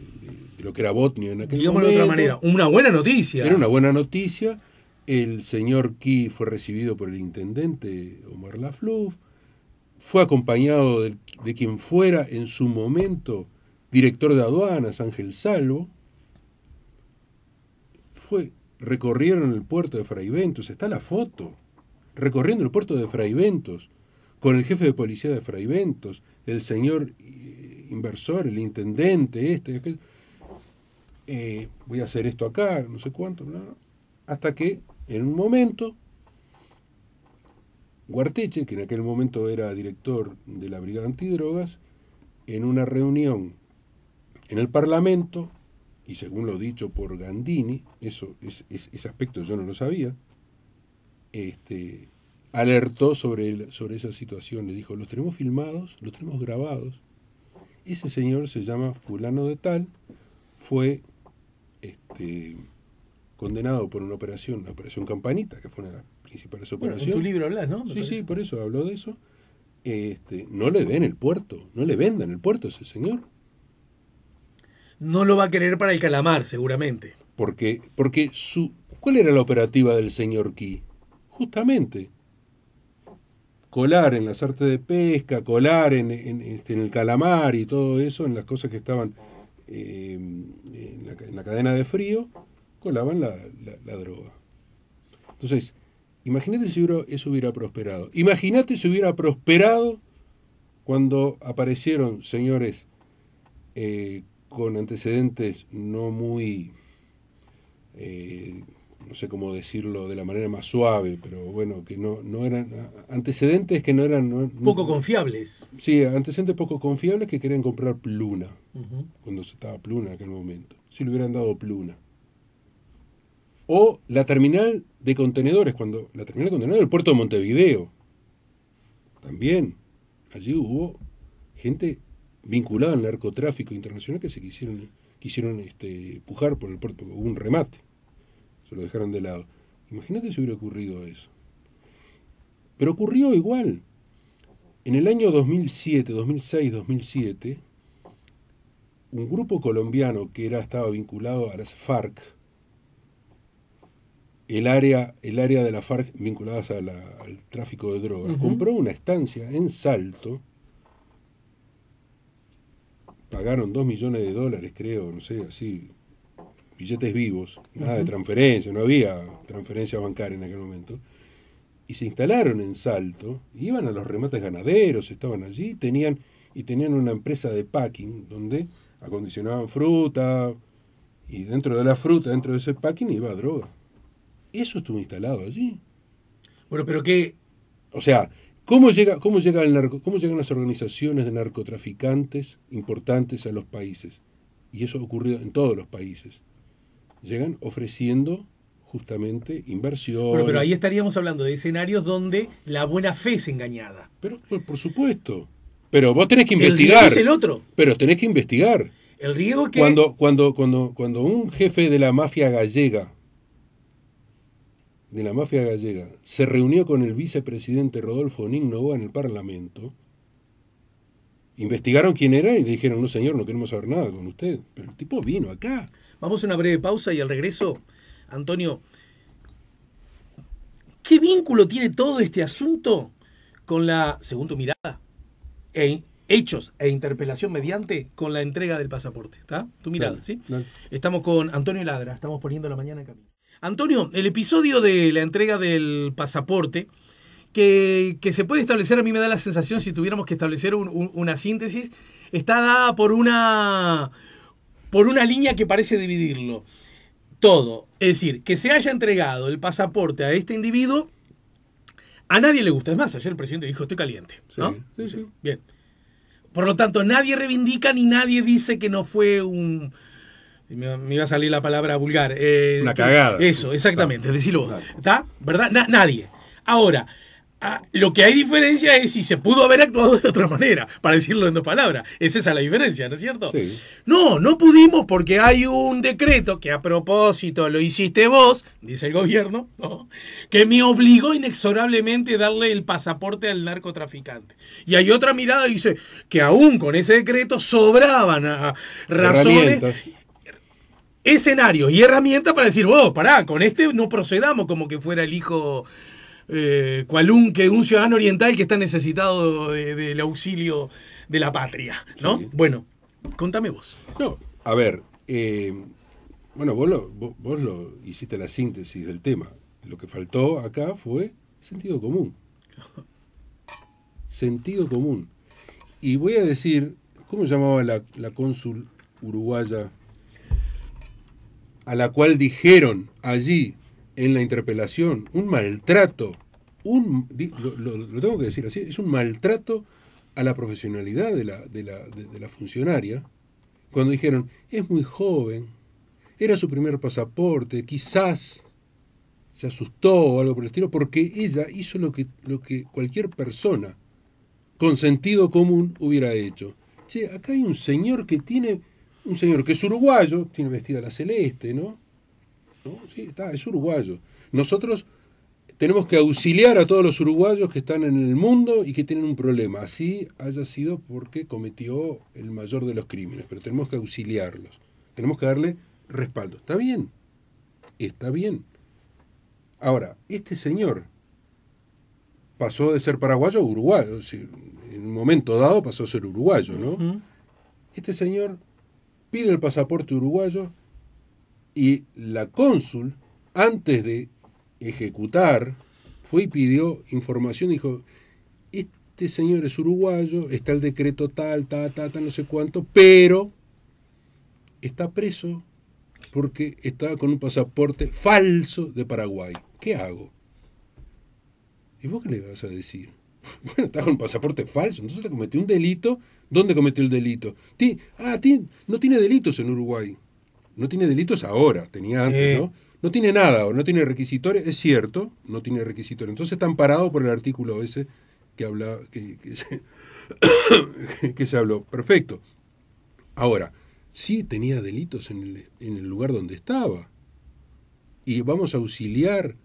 lo que era Botnia en aquel de otra manera, una buena noticia. Era una buena noticia. El señor Key fue recibido por el intendente Omar Lafluff fue acompañado de, quien fuera en su momento director de aduanas, Ángel Salvo, fue, recorrieron el puerto de Fraiventos, está la foto, recorriendo el puerto de Fraiventos, con el jefe de policía de Fraiventos, el señor eh, inversor, el intendente, este, eh, voy a hacer esto acá, no sé cuánto, hasta que en un momento Guarteche, que en aquel momento era director de la Brigada Antidrogas, en una reunión en el Parlamento, y según lo dicho por Gandini, eso, es, ese aspecto yo no lo sabía, este, alertó sobre, sobre esa situación, le dijo, los tenemos filmados, los tenemos grabados, ese señor se llama fulano de tal, fue este, condenado por una operación, la operación Campanita, que fue una para esa operación. en tu libro hablas, ¿no? sí, sí, por eso habló de eso. Este, no le den el puerto, no le vendan el puerto a ese señor. No lo va a querer para el calamar, seguramente. Porque, porque su, ¿cuál era la operativa del señor Key? Justamente, colar en las artes de pesca, colar este, en, el calamar y todo eso, en las cosas que estaban em, en, la, cadena de frío, colaban la droga. Entonces, Imagínate si eso hubiera prosperado. Imagínate si hubiera prosperado cuando aparecieron señores eh, con antecedentes no muy, eh, no sé cómo decirlo de la manera más suave, pero bueno, que no, no eran, antecedentes que no eran... poco confiables. Sí, antecedentes poco confiables que querían comprar Pluna, cuando se estaba Pluna en aquel momento, si le hubieran dado Pluna o la terminal de contenedores, cuando la terminal de contenedores del puerto de Montevideo. También allí hubo gente vinculada al narcotráfico internacional que se quisieron, quisieron este, pujar por el puerto, hubo un remate, se lo dejaron de lado. Imagínate si hubiera ocurrido eso. Pero ocurrió igual. En el año 2007, 2006, 2007, un grupo colombiano que era, estaba vinculado a las FARC, el área, el área de la FARC vinculadas al tráfico de drogas, compró una estancia en Salto, pagaron 2 millones de dólares, creo, no sé, así, billetes vivos, nada de transferencia, no había transferencia bancaria en aquel momento, y se instalaron en Salto, iban a los remates ganaderos, estaban allí, tenían, y tenían una empresa de packing donde acondicionaban fruta, y dentro de la fruta, dentro de ese packing iba droga. Eso estuvo instalado allí. Bueno, pero qué. O sea, ¿cómo, llega, cómo, llegan las organizaciones de narcotraficantes importantes a los países? Y eso ha ocurrido en todos los países. Llegan ofreciendo justamente inversión. Bueno, pero ahí estaríamos hablando de escenarios donde la buena fe es engañada. Pero por, supuesto. Pero vos tenés que investigar. El otro. Pero tenés que investigar. El riesgo que. Cuando, cuando, cuando, cuando un jefe de la mafia gallega de la mafia gallega se reunió con el vicepresidente Rodolfo Novoa en el Parlamento, investigaron quién era y le dijeron, no señor, no queremos saber nada con usted. Pero el tipo vino acá. Vamos a una breve pausa y al regreso, Antonio, ¿qué vínculo tiene todo este asunto con la, según tu mirada, e hechos e interpelación mediante con la entrega del pasaporte? ¿Está? Tu mirada, ¿sí? Estamos con Antonio Ladra, estamos poniendo la mañana en camino. Antonio, el episodio de la entrega del pasaporte, que, se puede establecer, a mí me da la sensación, si tuviéramos que establecer una síntesis, está dada por una, por una línea que parece dividirlo. Todo. Es decir, que se haya entregado el pasaporte a este individuo, a nadie le gusta. Es más, ayer el presidente dijo, estoy caliente. ¿no? sí, sí. Bien. Por lo tanto, nadie reivindica ni nadie dice que no fue un me, iba a salir la palabra vulgar. la eh, cagada. Eso, exactamente, es decirlo ¿Está? ¿Verdad? nadie. Ahora, ah, lo que hay diferencia es si se pudo haber actuado de otra manera, para decirlo en dos palabras. Esa Es la diferencia, ¿no es cierto? No, no pudimos porque hay un decreto que a propósito lo hiciste vos, dice el gobierno, que me obligó inexorablemente a darle el pasaporte al narcotraficante. Y hay otra mirada que dice que aún con ese decreto sobraban ah, razones escenarios y herramientas para decir, vos, oh, pará, con este no procedamos como que fuera el hijo eh, un ciudadano oriental que está necesitado del auxilio de la patria, ¿no? Bueno, contame vos. No, a ver, eh, bueno, vos lo, hiciste la síntesis del tema. Lo que faltó acá fue sentido común. sentido común. Y voy a decir, ¿cómo llamaba la, la cónsul uruguaya a la cual dijeron allí en la interpelación un maltrato, un, lo, tengo que decir así, es un maltrato a la profesionalidad de la, de la funcionaria, cuando dijeron, es muy joven, era su primer pasaporte, quizás se asustó o algo por el estilo, porque ella hizo lo que, lo que cualquier persona con sentido común hubiera hecho. Che, acá hay un señor que tiene un señor que es uruguayo, tiene vestida la celeste, ¿no? Sí, está, es uruguayo. Nosotros tenemos que auxiliar a todos los uruguayos que están en el mundo y que tienen un problema. Así haya sido porque cometió el mayor de los crímenes, pero tenemos que auxiliarlos. Tenemos que darle respaldo. Está bien, está bien. Ahora, este señor pasó de ser paraguayo a uruguayo, en un momento dado pasó a ser uruguayo, ¿no? Este señor pide el pasaporte uruguayo y la cónsul, antes de ejecutar, fue y pidió información, dijo, este señor es uruguayo, está el decreto tal, tal, tal, tal, no sé cuánto, pero está preso porque estaba con un pasaporte falso de Paraguay. ¿Qué hago? ¿Y vos qué le vas a decir? Bueno, estaba con pasaporte falso, entonces cometió un delito. ¿Dónde cometió el delito? Ti, ah, no tiene delitos en Uruguay. No tiene delitos ahora, tenía antes, ¿no? No tiene nada, no tiene requisitores, es cierto, no tiene requisitores. Entonces está amparado por el artículo ese que, habla, que, se, habló. Perfecto. Ahora, sí tenía delitos en el lugar donde estaba. Y vamos a auxiliar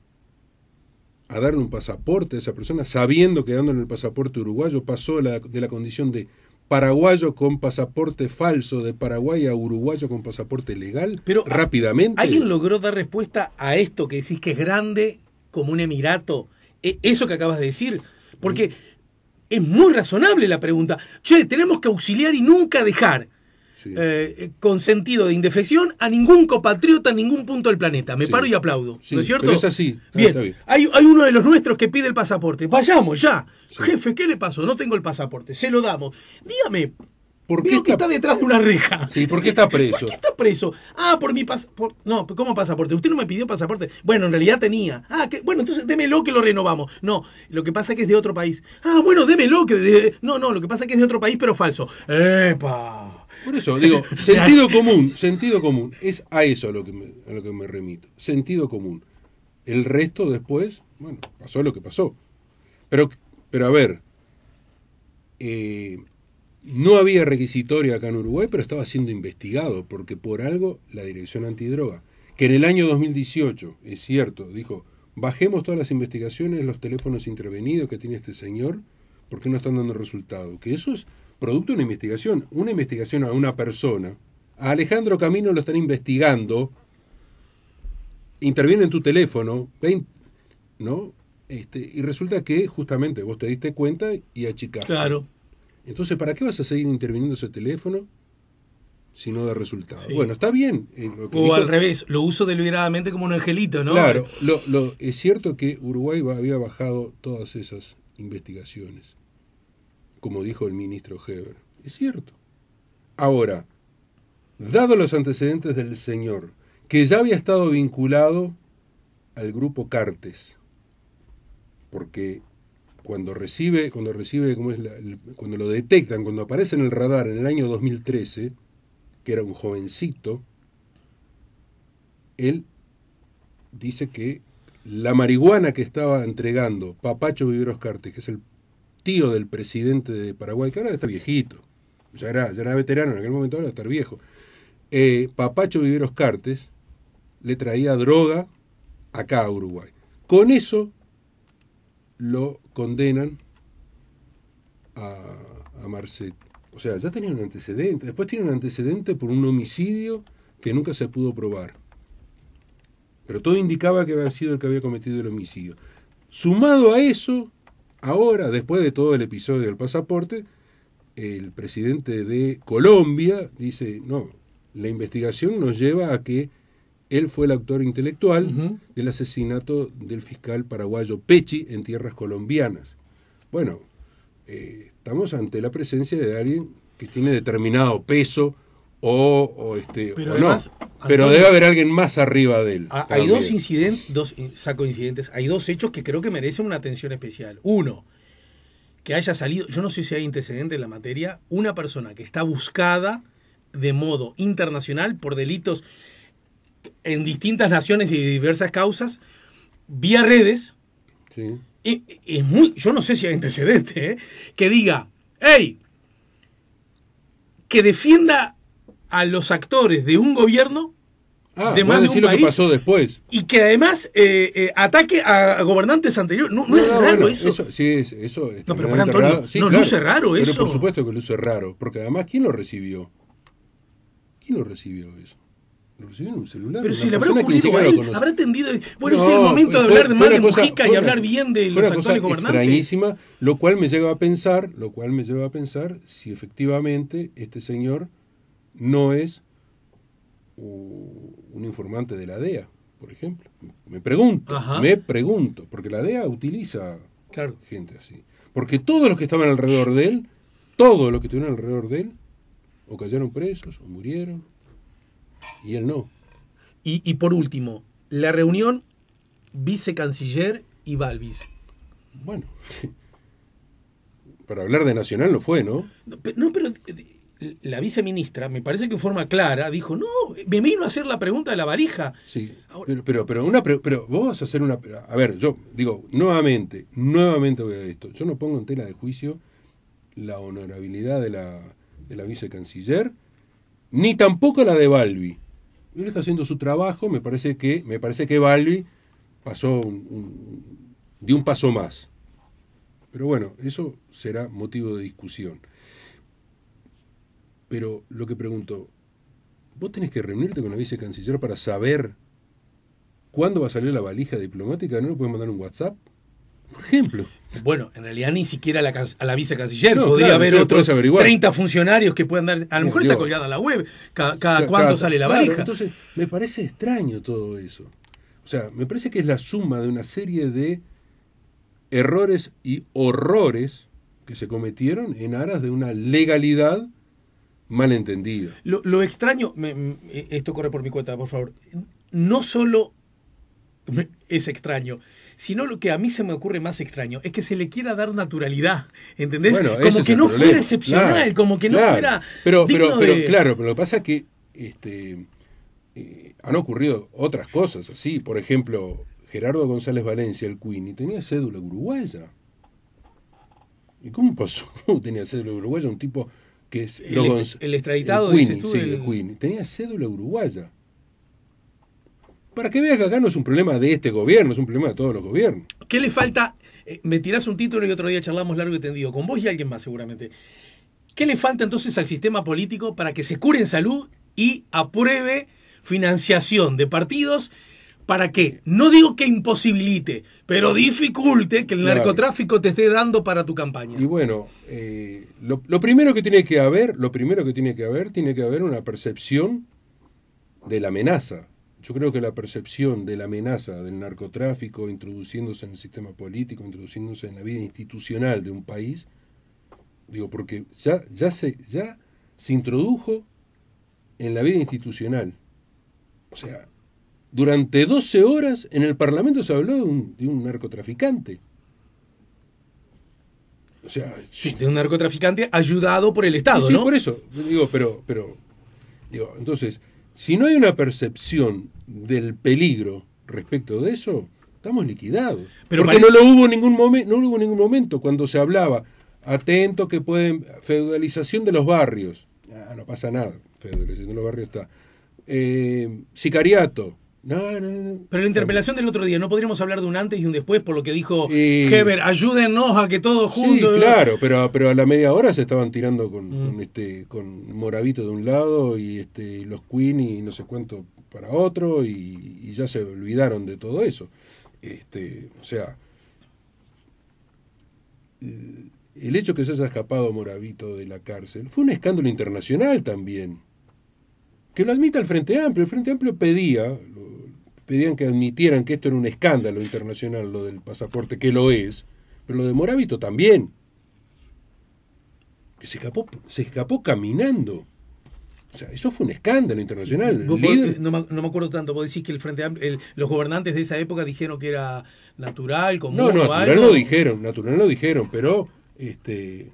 a darle un pasaporte a esa persona, sabiendo que dándole el pasaporte uruguayo pasó de la condición de paraguayo con pasaporte falso de Paraguay a uruguayo con pasaporte legal Pero, ah, rápidamente. ¿Alguien logró dar respuesta a esto que decís que es grande como un emirato? E, eso que acabas de decir. Porque mm. es muy razonable la pregunta. Che, tenemos que auxiliar y nunca dejar. Eh, con sentido de indefección a ningún compatriota en ningún punto del planeta. Me paro y aplaudo. ¿No es cierto? es así. Ah, bien. Hay, uno de los nuestros que pide el pasaporte. Ah. Vayamos ya. Jefe, ¿qué le pasó? No tengo el pasaporte. Se lo damos. Dígame. ¿Por qué está... detrás de una reja. Sí, ¿por qué está preso? ¿Por qué está preso? Ah, por mi pasaporte. No, ¿cómo pasaporte? Usted no me pidió pasaporte. Bueno, en realidad tenía. Ah, bueno, entonces démelo que lo renovamos. No, lo que pasa es que es de otro país. Ah, bueno, démelo que... No, no, lo que pasa es que es de otro país, pero falso. ¡Epa! Por eso, digo, sentido común, sentido común. Es a eso a lo que me, a lo que me remito. Sentido común. El resto después, bueno, pasó lo que pasó. Pero, pero a ver, eh, no había requisitoria acá en Uruguay, pero estaba siendo investigado, porque por algo la Dirección Antidroga, que en el año 2018, es cierto, dijo, bajemos todas las investigaciones, los teléfonos intervenidos que tiene este señor, porque no están dando resultado. Que eso es producto de una investigación, una investigación a una persona. A Alejandro Camino lo están investigando, interviene en tu teléfono, ¿no? Este, y resulta que justamente vos te diste cuenta y achicaste. Claro. Entonces, ¿para qué vas a seguir interviniendo ese teléfono si no da resultado? Bueno, está bien. Eh, o al revés, lo uso deliberadamente como un angelito, ¿no? Claro, lo, lo, es cierto que Uruguay había bajado todas esas investigaciones como dijo el ministro Heber. Es cierto. Ahora, dado los antecedentes del señor, que ya había estado vinculado al grupo Cartes, porque cuando recibe, cuando recibe, cuando lo detectan, cuando aparece en el radar en el año 2013, que era un jovencito, él dice que la marihuana que estaba entregando Papacho Viveros Cartes, que es el tío del presidente de Paraguay, que ahora está viejito, ya era, ya era veterano en aquel momento, ahora estar viejo, eh, Papacho Viveros Cartes le traía droga acá a Uruguay. Con eso lo condenan a, a Marcet. O sea, ya tenía un antecedente. Después tiene un antecedente por un homicidio que nunca se pudo probar. Pero todo indicaba que había sido el que había cometido el homicidio. Sumado a eso, Ahora, después de todo el episodio del pasaporte, el presidente de Colombia dice, no, la investigación nos lleva a que él fue el autor intelectual del asesinato del fiscal paraguayo Pechi en tierras colombianas. Bueno, eh, estamos ante la presencia de alguien que tiene determinado peso o, este, pero Pero debe haber alguien más arriba de él. hay dos incidentes, saco incidentes, hay dos hechos que creo que merecen una atención especial. Uno, que haya salido, yo no sé si hay antecedente en la materia, una persona que está buscada de modo internacional por delitos en distintas naciones y diversas causas, vía redes. es muy, yo no sé si hay antecedente, ¿eh? que diga, hey, que defienda a los actores de un gobierno ah, de más de un lo que pasó después. Y que además eh, eh, ataque a gobernantes anteriores. No, es raro eso. Sí, no, pero para Antonio, no luce raro eso. por supuesto que luce raro, porque además, ¿quién lo recibió? ¿Quién lo recibió eso? Lo recibió en un celular. Pero si le habrá ocurrido a habrá entendido. Bueno, es el momento de hablar de mal de Mujica y hablar bien de los actores gobernantes. lo cual me lleva a pensar, lo cual me lleva a pensar si efectivamente este señor no es un informante de la DEA, por ejemplo. Me pregunto, me pregunto, porque la DEA utiliza gente así. Porque todos los que estaban alrededor de él, todos los que estuvieron alrededor de él, o cayeron presos, o murieron, y él no. Y, por último, la reunión vicecanciller y Balbis. Bueno, para hablar de Nacional no fue, ¿no? No, pero eh, la viceministra, me parece que en forma clara, dijo, no, me vino a hacer la pregunta de la varija. Sí, pero, pero, una, pero vos vas a hacer una... A ver, yo digo, nuevamente, nuevamente voy a esto. Yo no pongo en tela de juicio la honorabilidad de la, vicecanciller, ni tampoco la de Balbi. Él está haciendo su trabajo, me parece que, me parece que Balbi pasó de un paso más. Pero bueno, eso será motivo de discusión. Pero lo que pregunto, vos tenés que reunirte con la vicecanciller para saber cuándo va a salir la valija diplomática, ¿no le puedes mandar un WhatsApp? Por ejemplo. Bueno, en realidad ni siquiera a la, a la vicecanciller. Podría haber otros 30 funcionarios que puedan dar. A lo mejor está colgada la web. Cada, cuándo sale la valija. entonces, me parece extraño todo eso. O sea, me parece que es la suma de una serie de errores y horrores que se cometieron en aras de una legalidad malentendido. Lo, lo extraño, esto corre por mi cuenta, por favor, no solo es extraño, sino lo que a mí se me ocurre más extraño es que se le quiera dar naturalidad, ¿entendés? como que no fuera excepcional, como que no fuera. Pero, pero, pero claro, pero lo que pasa es que este, eh, han ocurrido otras cosas así. Por ejemplo, Gerardo González Valencia, el Queen, y tenía cédula uruguaya. ¿Y cómo pasó? tenía cédula uruguaya, un tipo que es el, extraditado de tenía cédula uruguaya. Para que veas que acá no es un problema de este gobierno, es un problema de todos los gobiernos. ¿Qué le falta? Eh, me tirás un título y otro día charlamos largo y tendido, con vos y alguien más seguramente. ¿Qué le falta entonces al sistema político para que se cure en salud y apruebe financiación de partidos para qué? no digo que imposibilite, pero dificulte que el narcotráfico te esté dando para tu campaña. Y bueno, eh, lo, primero que tiene que haber, lo primero que tiene que haber, tiene que haber una percepción de la amenaza. Yo creo que la percepción de la amenaza del narcotráfico introduciéndose en el sistema político, introduciéndose en la vida institucional de un país, digo, porque ya, ya, se, ya se introdujo en la vida institucional. O sea, durante 12 horas en el Parlamento se habló de un, narcotraficante. O sea, de un narcotraficante ayudado por el Estado, ¿no? por eso. Digo, pero, pero, digo, entonces, si no hay una percepción del peligro respecto de eso, estamos liquidados. Porque no lo hubo en ningún momento, no hubo ningún momento cuando se hablaba, atento que pueden, feudalización de los barrios. Ah, no pasa nada, feudalización de los barrios está. Eh, sicariato, pero la interpelación del otro día, ¿no podríamos hablar de un antes y un después por lo que dijo Heber? Ayúdenos a que todos juntos. Sí, claro, pero, pero a la media hora se estaban tirando mm. con, este, con Moravito de un lado y este, los Queen y no sé cuánto para otro y, ya se olvidaron de todo eso. Este, o sea, el hecho que se haya escapado Moravito de la cárcel fue un escándalo internacional también que lo admita el Frente Amplio. El Frente Amplio pedía, pedían que admitieran que esto era un escándalo internacional, lo del pasaporte, que lo es, pero lo de Moravito también. Que se escapó, se escapó caminando. O sea, eso fue un escándalo internacional. no, me, acuerdo tanto, vos decís que el Frente los gobernantes de esa época dijeron que era natural, común. No, no, natural lo dijeron, natural lo dijeron, pero este,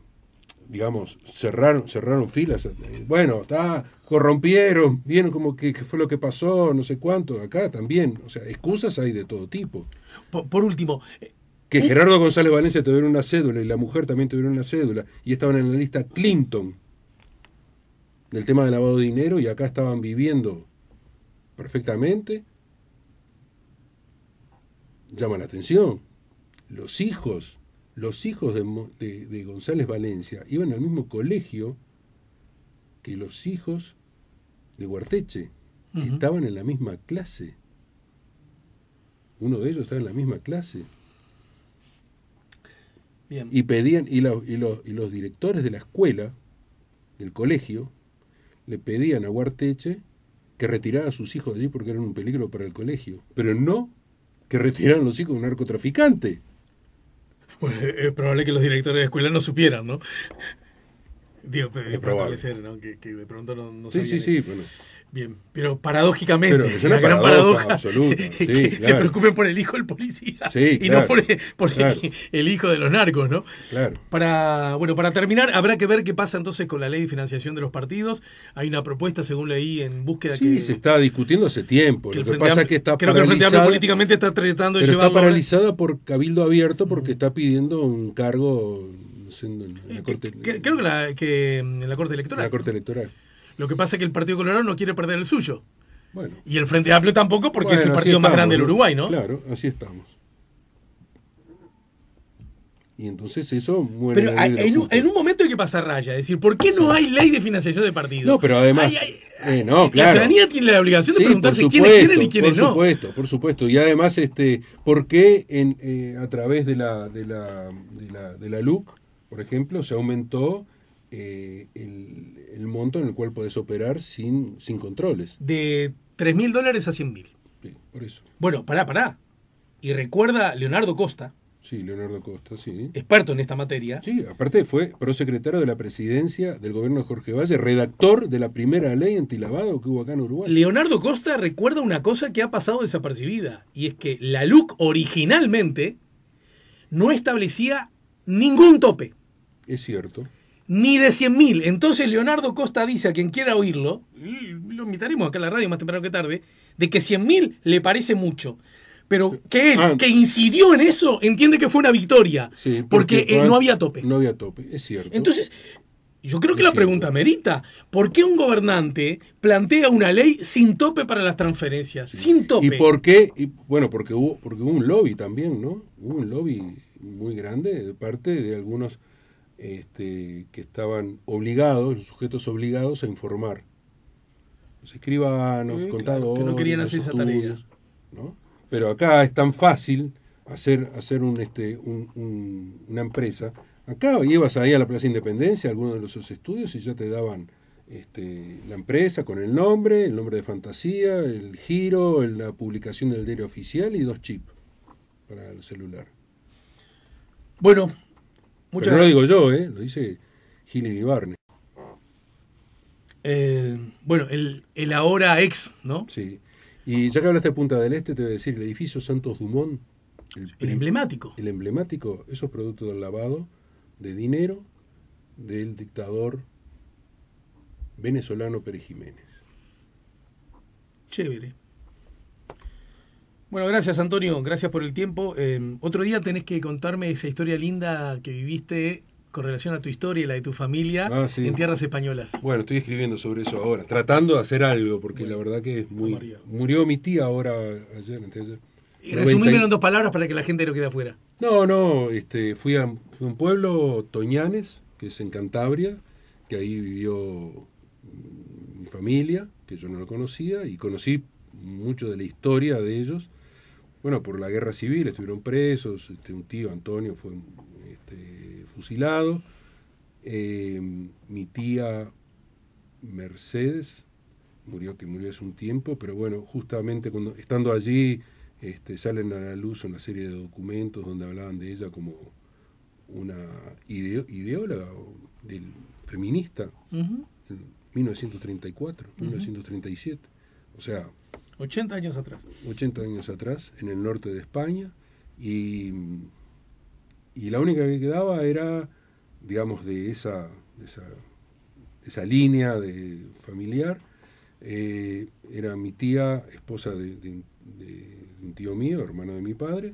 digamos, cerraron, cerraron filas. Bueno, está, corrompieron, vieron como que, fue lo que pasó, no sé cuánto, acá también. O sea, excusas hay de todo tipo. Por, último... Eh, que eh, Gerardo González Valencia tuvieron una cédula y la mujer también tuvieron una cédula y estaban en la lista Clinton del tema de lavado de dinero y acá estaban viviendo perfectamente. Llama la atención. Los hijos los hijos de, González Valencia iban al mismo colegio que los hijos de Huarteche. Estaban en la misma clase. Uno de ellos estaba en la misma clase. Y pedían, y, los, y, los, directores de la escuela, del colegio, le pedían a Huarteche que retirara a sus hijos de allí porque eran un peligro para el colegio. Pero no que retiraran los hijos de un narcotraficante pues eh, es probable que los directores de escuela no supieran, ¿no? Digo, pues, es probable. ¿no? Que, que, de pronto no, no Sí, sí, sí, bueno. Bien, pero paradójicamente, pero paradoja, se preocupen por el hijo del policía y no por, el, hijo de los narcos, ¿no? Claro. Para, bueno, para terminar, habrá que ver qué pasa entonces con la ley de financiación de los partidos. Hay una propuesta, según leí, en búsqueda sí, que... Sí, se está discutiendo hace tiempo. Lo que pasa es que está Creo que el Frente políticamente está tratando de llevar... está paralizada por Cabildo Abierto porque está pidiendo un cargo en la Corte... Creo que, la, que mm, en la Corte Electoral. En la Corte Electoral. Lo que pasa es que el Partido Colorado no quiere perder el suyo. Y el Frente Amplio tampoco, porque es el partido más grande del Uruguay, ¿no? Claro, así estamos. Y entonces eso muere. Pero en, un, momento hay que pasar raya. Es decir, ¿por qué no hay ley de financiación de partidos? No, pero además. Eh, la ciudadanía tiene la obligación de preguntarse quiénes quieren y quiénes no. Por supuesto, por supuesto. Y además, este, ¿por qué eh, a través de la, de, la, de, la, de LUC, por ejemplo, se aumentó eh, el, el monto en el cual podés operar sin, sin controles. De 3 mil dólares a 100 mil. Sí, por eso. Bueno, pará, pará. Y recuerda Leonardo Costa. Sí, Leonardo Costa, sí. Experto en esta materia. Sí, aparte fue prosecretario de la presidencia del gobierno de Jorge Valle, redactor de la primera ley antilavado que hubo acá en Uruguay. Leonardo Costa recuerda una cosa que ha pasado desapercibida, y es que la LUC originalmente no establecía ningún tope. Es cierto ni de 100.000. Entonces Leonardo Costa dice a quien quiera oírlo, lo invitaremos acá a la radio más temprano que tarde, de que 100.000 le parece mucho. Pero que él, ah. que incidió en eso, entiende que fue una victoria. porque, eh, no había tope. No había tope, es cierto. Entonces, yo creo que la pregunta merita. ¿Por qué un gobernante plantea una ley sin tope para las transferencias? Sin tope. ¿Y por qué? bueno, porque hubo, porque hubo un lobby también, ¿no? Hubo un lobby muy grande de parte de algunos este, que estaban obligados, los sujetos obligados a informar. Los escribanos, mm, que no querían hacer esa Pero acá es tan fácil hacer, hacer este, un, una empresa. Acá ibas ahí a la Plaza Independencia, algunos de los estudios, y ya te daban este, la empresa con el nombre, el nombre de fantasía, el giro, la publicación del diario oficial y dos chips para el celular. Bueno, no lo digo yo, ¿eh? lo dice Gil Iribarne. Eh, bueno, el, ahora ex, ¿no? Sí. Y ya que hablaste de Punta del Este, te voy a decir, el edificio Santos Dumont. El, emblemático. El emblemático, eso es producto del lavado de dinero del dictador venezolano Pérez Jiménez. Chévere. Bueno, gracias Antonio, gracias por el tiempo. Em, otro día tenés que contarme esa historia linda que viviste con relación a tu historia y la de tu familia ah, en tierras españolas. Bueno, estoy escribiendo sobre eso ahora, tratando de hacer algo, porque la verdad que es muy... Murió. mi tía ahora, ayer, ayer. Y resumímelo en dos palabras para que la gente no quede afuera. No, no, este, fui a un pueblo, Toñanes, que es en Cantabria, que ahí vivió mi familia, que yo no lo conocía, y conocí mucho de la historia de ellos, bueno, por la guerra civil estuvieron presos, este, un tío Antonio fue este, fusilado, eh, mi tía Mercedes murió, que murió hace un tiempo, pero bueno, justamente cuando, estando allí este, salen a la luz una serie de documentos donde hablaban de ella como una ideóloga del, feminista, en 1934, 1937. O sea, 80 años atrás. 80 años atrás, en el norte de España, y, y la única que quedaba era, digamos, de esa, esa, línea de familiar, eh, era mi tía, esposa de, un tío mío, hermano de mi padre,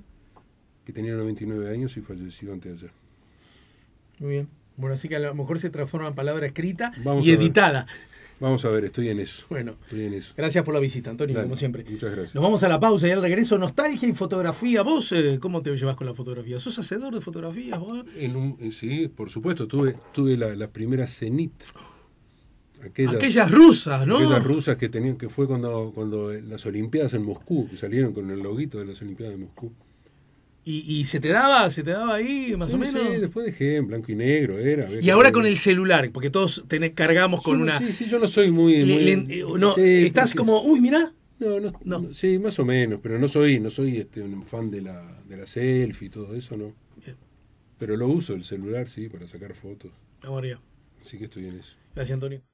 que tenía 99 años y falleció antes ayer. Muy bien. Bueno, así que a lo mejor se transforma en palabra escrita y editada. Vamos a ver, estoy en eso. Bueno, estoy en eso. gracias por la visita, Antonio, como siempre. Muchas gracias. Nos vamos a la pausa y al regreso, nostalgia y fotografía. ¿Vos eh, cómo te llevas con la fotografía? ¿Sos hacedor de fotografías? Vos? Eh, sí, por supuesto, tuve, tuve la, la cenit. Aquellas, rusas, ¿no? Aquellas rusas que tenían, que fue cuando, cuando las Olimpiadas en Moscú, que salieron con el loguito de las Olimpiadas de Moscú. Y, se te daba, se te daba ahí, más o menos. Sí, después dejé en blanco y negro, era. y ahora con el celular, porque todos cargamos con una. Sí, sí, yo no soy muy. Eh, no, estás como, uy, mirá. No, no, sí, más o menos, pero no soy, no soy este, un fan de la, de la selfie y todo eso, no. Pero lo uso el celular, sí, para sacar fotos. María Así que estoy en eso. Gracias, Antonio.